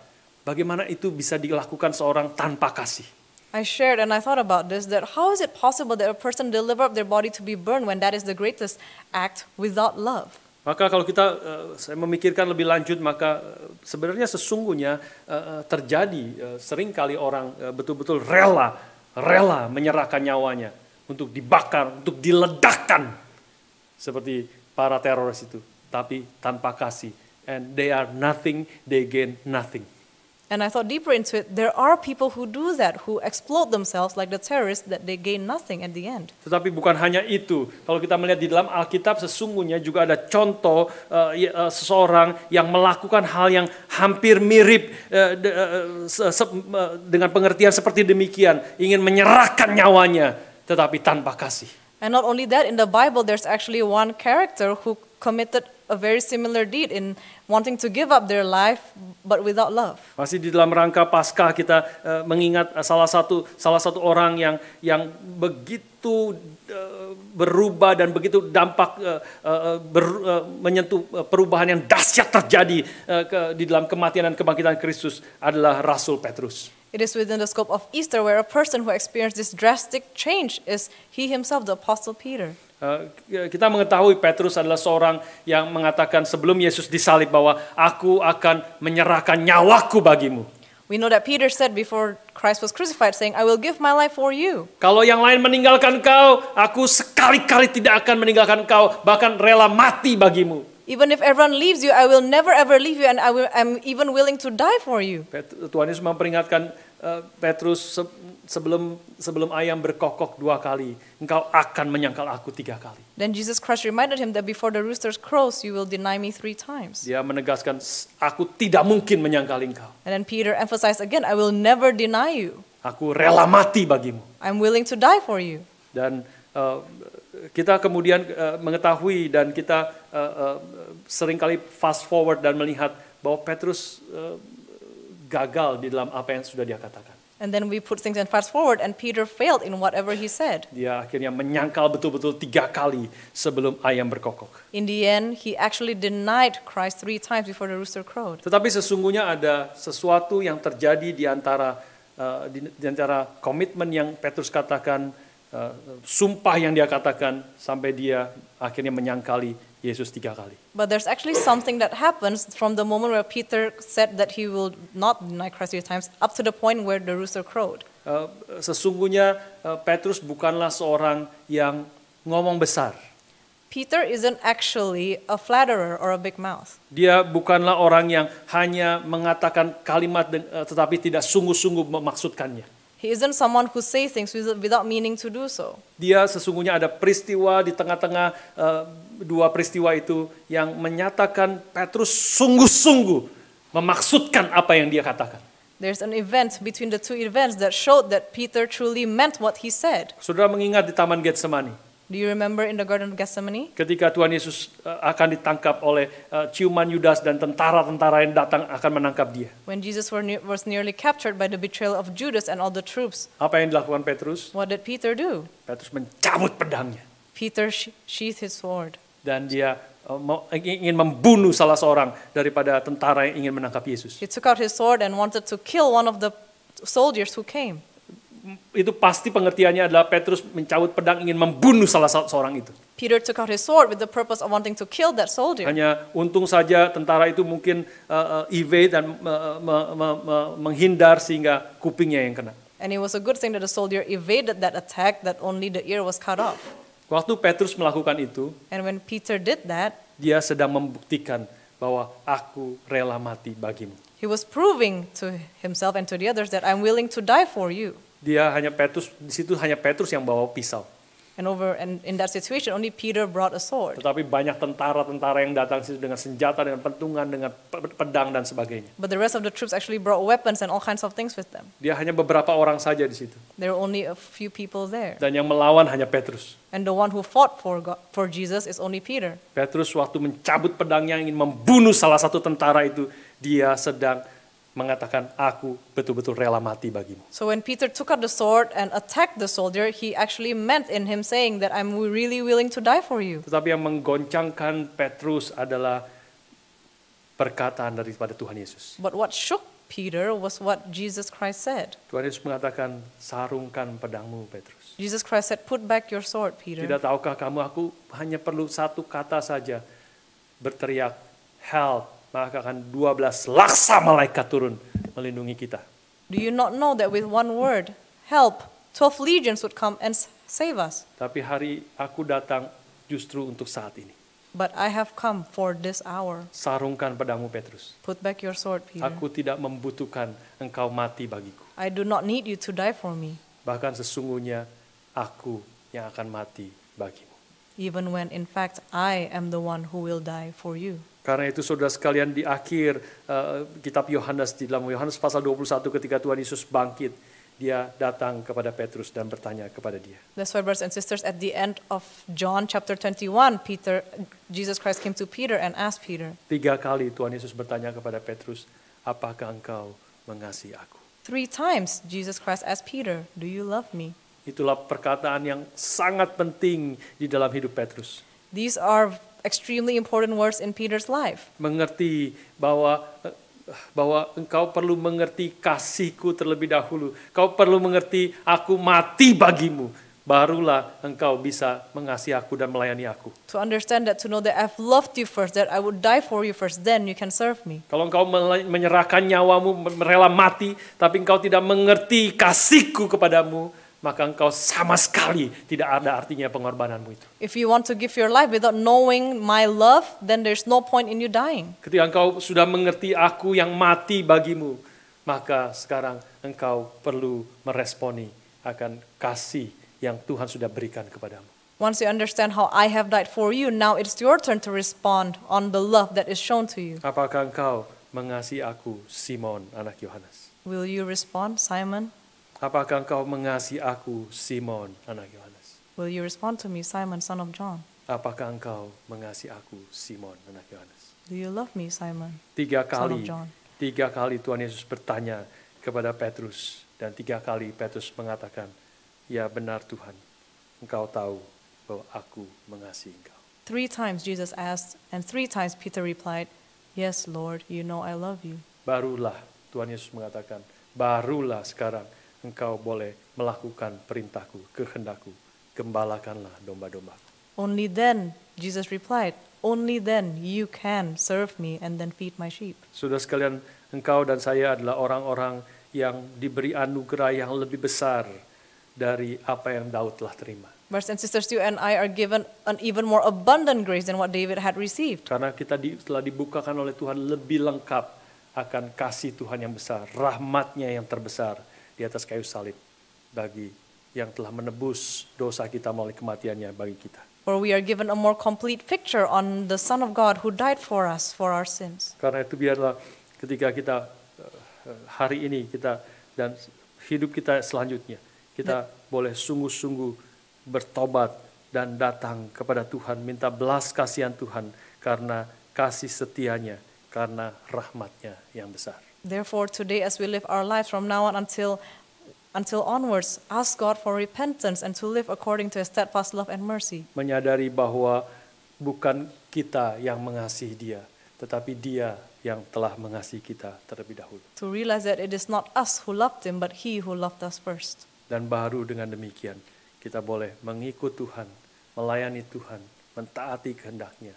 Bagaimana itu bisa dilakukan seorang tanpa kasih? I shared and I thought about this that how is it possible that a person deliver up their body to be burned when that is the greatest act without love? Maka kalau kita uh, saya memikirkan lebih lanjut maka uh, sebenarnya sesungguhnya uh, terjadi sering kali orang betul-betul rela rela menyerahkan nyawanya untuk dibakar, untuk diledakkan seperti para teroris itu, tapi tanpa kasih and they are nothing, they gain nothing. And I thought deeper into it, there are people who do that, who explode themselves like the terrorists, that they gain nothing at the end. Tetapi bukan hanya itu. Kalau kita melihat di dalam Alkitab, sesungguhnya juga ada contoh uh, uh, seseorang yang melakukan hal yang hampir mirip uh, de, uh, se, se, uh, dengan pengertian seperti demikian, ingin menyerahkan nyawanya, tetapi tanpa kasih. And not only that, in the Bible, there's actually one character who committed a very similar deed in wanting to give up their life but without love. Masih di dalam rangka Paskah kita uh, mengingat eh, salah satu salah satu orang yang yang begitu uh, berubah dan begitu dampak uh, uh, ber, uh, menyentuh perubahan yang dahsyat terjadi uh, ke, di dalam kematian dan kebangkitan Kristus adalah Rasul Petrus. It is within the scope of Easter where a person who experienced this drastic change is he himself the apostle Peter. Eh, kita mengetahui Petrus adalah seorang yang mengatakan sebelum Yesus disalib bahwa aku akan menyerahkan nyawaku bagimu. We know that Peter said before Christ was crucified saying, I will give my life for you. Kalau yang lain meninggalkan kau, aku sekali-kali tidak akan meninggalkan kau, bahkan rela mati bagimu. Even if everyone leaves you, I will never ever leave you and I will, I'm even willing to die for you. Tuhan Yesus memperingatkan Eh, Petrus sebelum sebelum ayam berkokok dua kali, engkau akan menyangkal aku tiga kali. Then Jesus Christ reminded him that before the rooster crows, you will deny me three times. Dia menegaskan, aku tidak mungkin menyangkal engkau. And then Peter emphasized again, I will never deny you. Aku rela mati bagimu. I'm willing to die for you. Dan uh, kita kemudian uh, mengetahui dan kita uh, uh, seringkali fast forward dan melihat bahwa Petrus uh, gagal di dalam apa yang sudah dia katakan. And then we put things and fast forward and Peter failed in whatever he said. Dia akhirnya menyangkal betul-betul tiga kali sebelum ayam berkokok. In the end, he actually denied Christ three times before the rooster crowed. Tetapi sesungguhnya ada sesuatu yang terjadi di antara uh, di, di antara komitmen yang Petrus katakan, uh, sumpah yang dia katakan sampai dia akhirnya menyangkali Yesus tiga kali. But there's actually something that happens from the moment where Peter said that he will not deny Christ three times up to the point where the rooster crowed. Uh, sesungguhnya uh, Petrus bukanlah seorang yang ngomong besar. Peter isn't actually a flatterer or a big mouth. Dia bukanlah orang yang hanya mengatakan kalimat uh, tetapi tidak sungguh-sungguh memaksudkannya. He isn't someone who say things without meaning to do so. Dia sesungguhnya ada peristiwa di tengah-tengah uh, dua peristiwa itu yang menyatakan Petrus sungguh-sungguh memaksudkan apa yang dia katakan. There's an event between the two events that showed that Peter truly meant what he said. Saudara mengingat di Taman Getsemani. Do you remember in the Garden of Gethsemane? Ketika Tuhan Yesus eh, akan ditangkap oleh eh, ciuman Yudas dan tentara-tentara yang datang akan menangkap dia. When Jesus was nearly captured by the betrayal of Judas and all the troops. Apa yang dilakukan Petrus? What did Peter do? Petrus mencabut pedangnya. Peter sheathed his sword dan dia eh, ingin membunuh salah seorang daripada tentara yang ingin menangkap Yesus. He took out his sword and wanted to kill one of the soldiers who came. Itu pasti pengertiannya adalah Petrus mencabut pedang ingin membunuh salah seorang itu. Peter took out his sword with the purpose of wanting to kill that soldier. Hanya untung saja tentara itu mungkin uh, evade dan uh, me, me, me, menghindar sehingga kupingnya yang kena. And it was a good thing that the soldier evaded that attack that only the ear was cut off. Waktu Petrus melakukan itu, and when Peter did that, dia sedang membuktikan bahwa aku rela mati bagimu. He was proving to himself and to the others that I'm willing to die for you. Dia hanya Petrus di situ hanya Petrus yang bawa pisau. And over and in that situation only Peter brought a sword. Tetapi banyak tentara-tentara yang datang situ dengan senjata dengan pentungan dengan pedang dan sebagainya. But the rest of the troops actually brought weapons and all kinds of things with them. Dia hanya beberapa orang saja di situ. There were only a few people there. Dan yang melawan hanya Petrus. And the one who fought for God, for Jesus is only Peter. Petrus waktu mencabut pedangnya ingin membunuh salah satu tentara itu, dia sedang mengatakan aku betul-betul rela mati bagimu. So when Peter took out the sword and attacked the soldier, he actually meant in him saying that I'm really willing to die for you. Tetapi yang menggoncangkan Petrus adalah perkataan daripada Tuhan Yesus. But what shook Peter was what Jesus Christ said. Tuhan Yesus mengatakan, sarungkan pedangmu, Petrus. Jesus Christ said, put back your sword, Peter. Tidak tahukah kamu, aku hanya perlu satu kata saja, berteriak, help, maka akan 12 laksa malaikat turun melindungi kita. Do you not know that with one word, help, 12 legions would come and save us? Tapi hari aku datang justru untuk saat ini. But I have come for this hour. Sarungkan pedangmu Petrus. Put back your sword Peter. Aku tidak membutuhkan engkau mati bagiku. I do not need you to die for me. Bahkan sesungguhnya aku yang akan mati bagimu. Even when in fact I am the one who will die for you. Karena itu saudara sekalian di akhir uh, kitab Yohanes di dalam Yohanes pasal 21 ketika Tuhan Yesus bangkit, dia datang kepada Petrus dan bertanya kepada dia. That's why brothers and sisters at the end of John chapter 21 Peter Jesus Christ came to Peter and asked Peter. Tiga kali Tuhan Yesus bertanya kepada Petrus, "Apakah engkau mengasihi aku?" Three times Jesus Christ asked Peter, "Do you love me?" Itulah perkataan yang sangat penting di dalam hidup Petrus. These are extremely important words in Peter's life. Mengerti bahwa bahwa engkau perlu mengerti kasihku terlebih dahulu. Kau perlu mengerti aku mati bagimu. Barulah engkau bisa mengasihi aku dan melayani aku. To understand that, to know that I've loved you first, that I would die for you first, then you can serve me. Kalau engkau menyerahkan nyawamu, rela mati, tapi engkau tidak mengerti kasihku kepadamu, maka engkau sama sekali tidak ada artinya pengorbananmu itu. If you want to give your life without knowing my love, then there's no point in you dying. Ketika engkau sudah mengerti aku yang mati bagimu, maka sekarang engkau perlu meresponi akan kasih yang Tuhan sudah berikan kepadamu. Once you understand how I have died for you, now it's your turn to respond on the love that is shown to you. Apakah engkau mengasihi aku, Simon, anak Yohanes? Will you respond, Simon? Apakah engkau mengasihi aku, Simon, anak Yohanes? Will you respond to me, Simon, son of John? Apakah engkau mengasihi aku, Simon, anak Yohanes? Do you love me, Simon? Tiga kali, son of John? tiga kali Tuhan Yesus bertanya kepada Petrus dan tiga kali Petrus mengatakan, "Ya benar Tuhan, engkau tahu bahwa aku mengasihi engkau." Three times Jesus asked, and three times Peter replied, "Yes, Lord, you know I love you." Barulah Tuhan Yesus mengatakan, barulah sekarang engkau boleh melakukan perintahku, kehendakku. Gembalakanlah domba-dombaku. Only then, Jesus replied, only then you can serve me and then feed my sheep. Sudah sekalian, engkau dan saya adalah orang-orang yang diberi anugerah yang lebih besar dari apa yang Daud telah terima. Brothers and sisters, you and I are given an even more abundant grace than what David had received. Karena kita di, telah dibukakan oleh Tuhan lebih lengkap akan kasih Tuhan yang besar, rahmatnya yang terbesar di atas kayu salib bagi yang telah menebus dosa kita melalui kematiannya bagi kita. For we are given a more complete picture on the Son of God who died for us for our sins. Karena itu biarlah ketika kita eh, eh, hari ini kita dan hidup kita selanjutnya kita That, ya. boleh sungguh-sungguh bertobat dan datang kepada Tuhan minta belas kasihan Tuhan karena kasih setianya karena rahmatnya yang besar. Therefore, today, as we live our lives from now on until, until onwards, ask God for repentance and to live according to His steadfast love and mercy. Menyadari bahwa bukan kita yang mengasihi Dia, tetapi Dia yang telah mengasihi kita terlebih dahulu. To realize that it is not us who loved Him, but He who loved us first. Dan baru dengan demikian kita boleh mengikut Tuhan, melayani Tuhan, mentaati kehendaknya,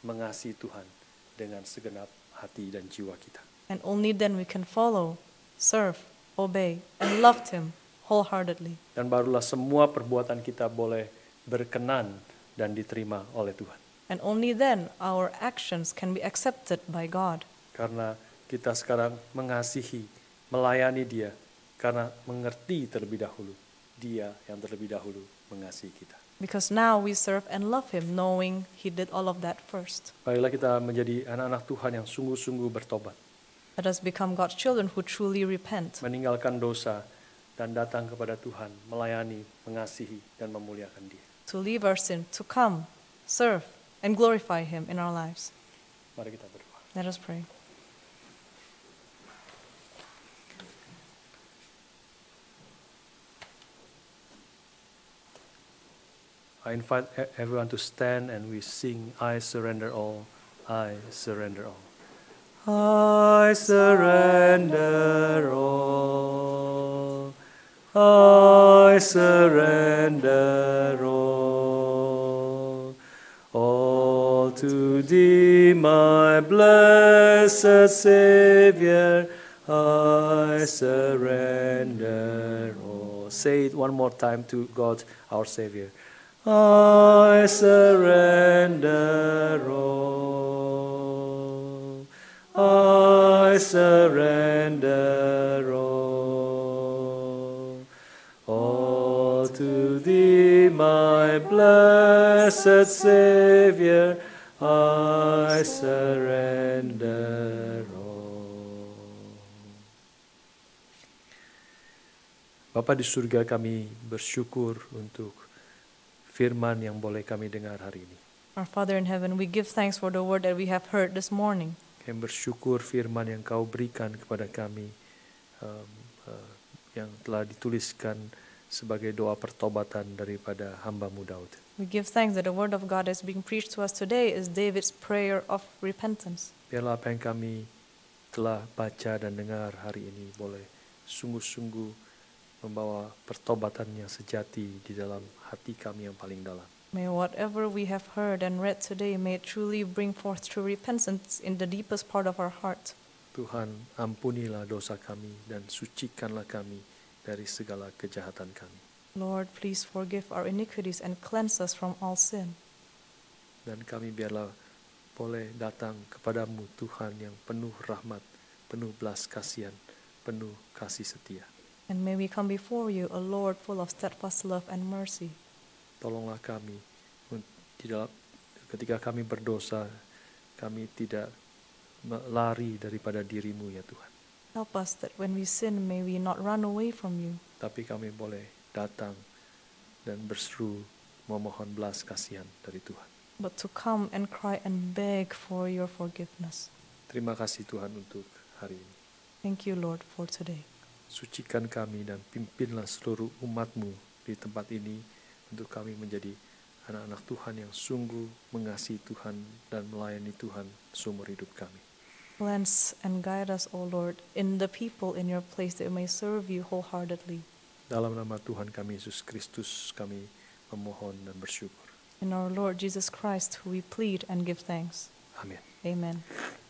mengasihi Tuhan dengan segenap hati dan jiwa kita and only then we can follow, serve, obey, and love Him wholeheartedly. Dan barulah semua perbuatan kita boleh berkenan dan diterima oleh Tuhan. And only then our actions can be accepted by God. Karena kita sekarang mengasihi, melayani Dia, karena mengerti terlebih dahulu Dia yang terlebih dahulu mengasihi kita. Because now we serve and love Him, knowing He did all of that first. Marilah kita menjadi anak-anak Tuhan yang sungguh-sungguh bertobat. Let us become God's children who truly repent. Meninggalkan dosa dan datang kepada Tuhan, melayani, mengasihi dan memuliakan Dia. To leave our sin, to come, serve and glorify him in our lives. Mari kita berdoa. Let us pray. I invite everyone to stand and we sing, I surrender all, I surrender all. I surrender all. I surrender all. All to thee, my blessed Savior, I surrender all. Say it one more time to God, our Savior. I surrender all. I surrender all. All to thee, my blessed Savior, I surrender all. Bapa di surga kami bersyukur untuk firman yang boleh kami dengar hari ini. Our Father in heaven, we give thanks for the word that we have heard this morning. Kami bersyukur firman yang kau berikan kepada kami um, uh, yang telah dituliskan sebagai doa pertobatan daripada hambamu Daud. We give thanks that the word of God is being preached to us today is David's prayer of repentance. Biarlah apa yang kami telah baca dan dengar hari ini boleh sungguh-sungguh membawa pertobatan yang sejati di dalam hati kami yang paling dalam. May whatever we have heard and read today, may it truly bring forth true repentance in the deepest part of our heart. Tuhan, ampunilah dosa kami dan sucikanlah kami dari segala kejahatan kami. Lord, please forgive our iniquities and cleanse us from all sin. Dan kami biarlah boleh datang kepadamu Tuhan yang penuh rahmat, penuh belas kasihan, penuh kasih setia. And may we come before you, a Lord full of steadfast love and mercy. tolonglah kami di dalam ketika kami berdosa kami tidak lari daripada dirimu ya Tuhan. Help us that when we sin may we not run away from you. Tapi kami boleh datang dan berseru memohon belas kasihan dari Tuhan. But to come and cry and beg for your forgiveness. Terima kasih Tuhan untuk hari ini. Thank you Lord for today. Sucikan kami dan pimpinlah seluruh umatmu di tempat ini untuk kami menjadi anak-anak Tuhan yang sungguh mengasihi Tuhan dan melayani Tuhan seumur hidup kami. Cleanse and guide us, O Lord, in the people in your place that may serve you wholeheartedly. Dalam nama Tuhan kami Yesus Kristus kami memohon dan bersyukur. In our Lord Jesus Christ, we plead and give thanks. Amen. Amen.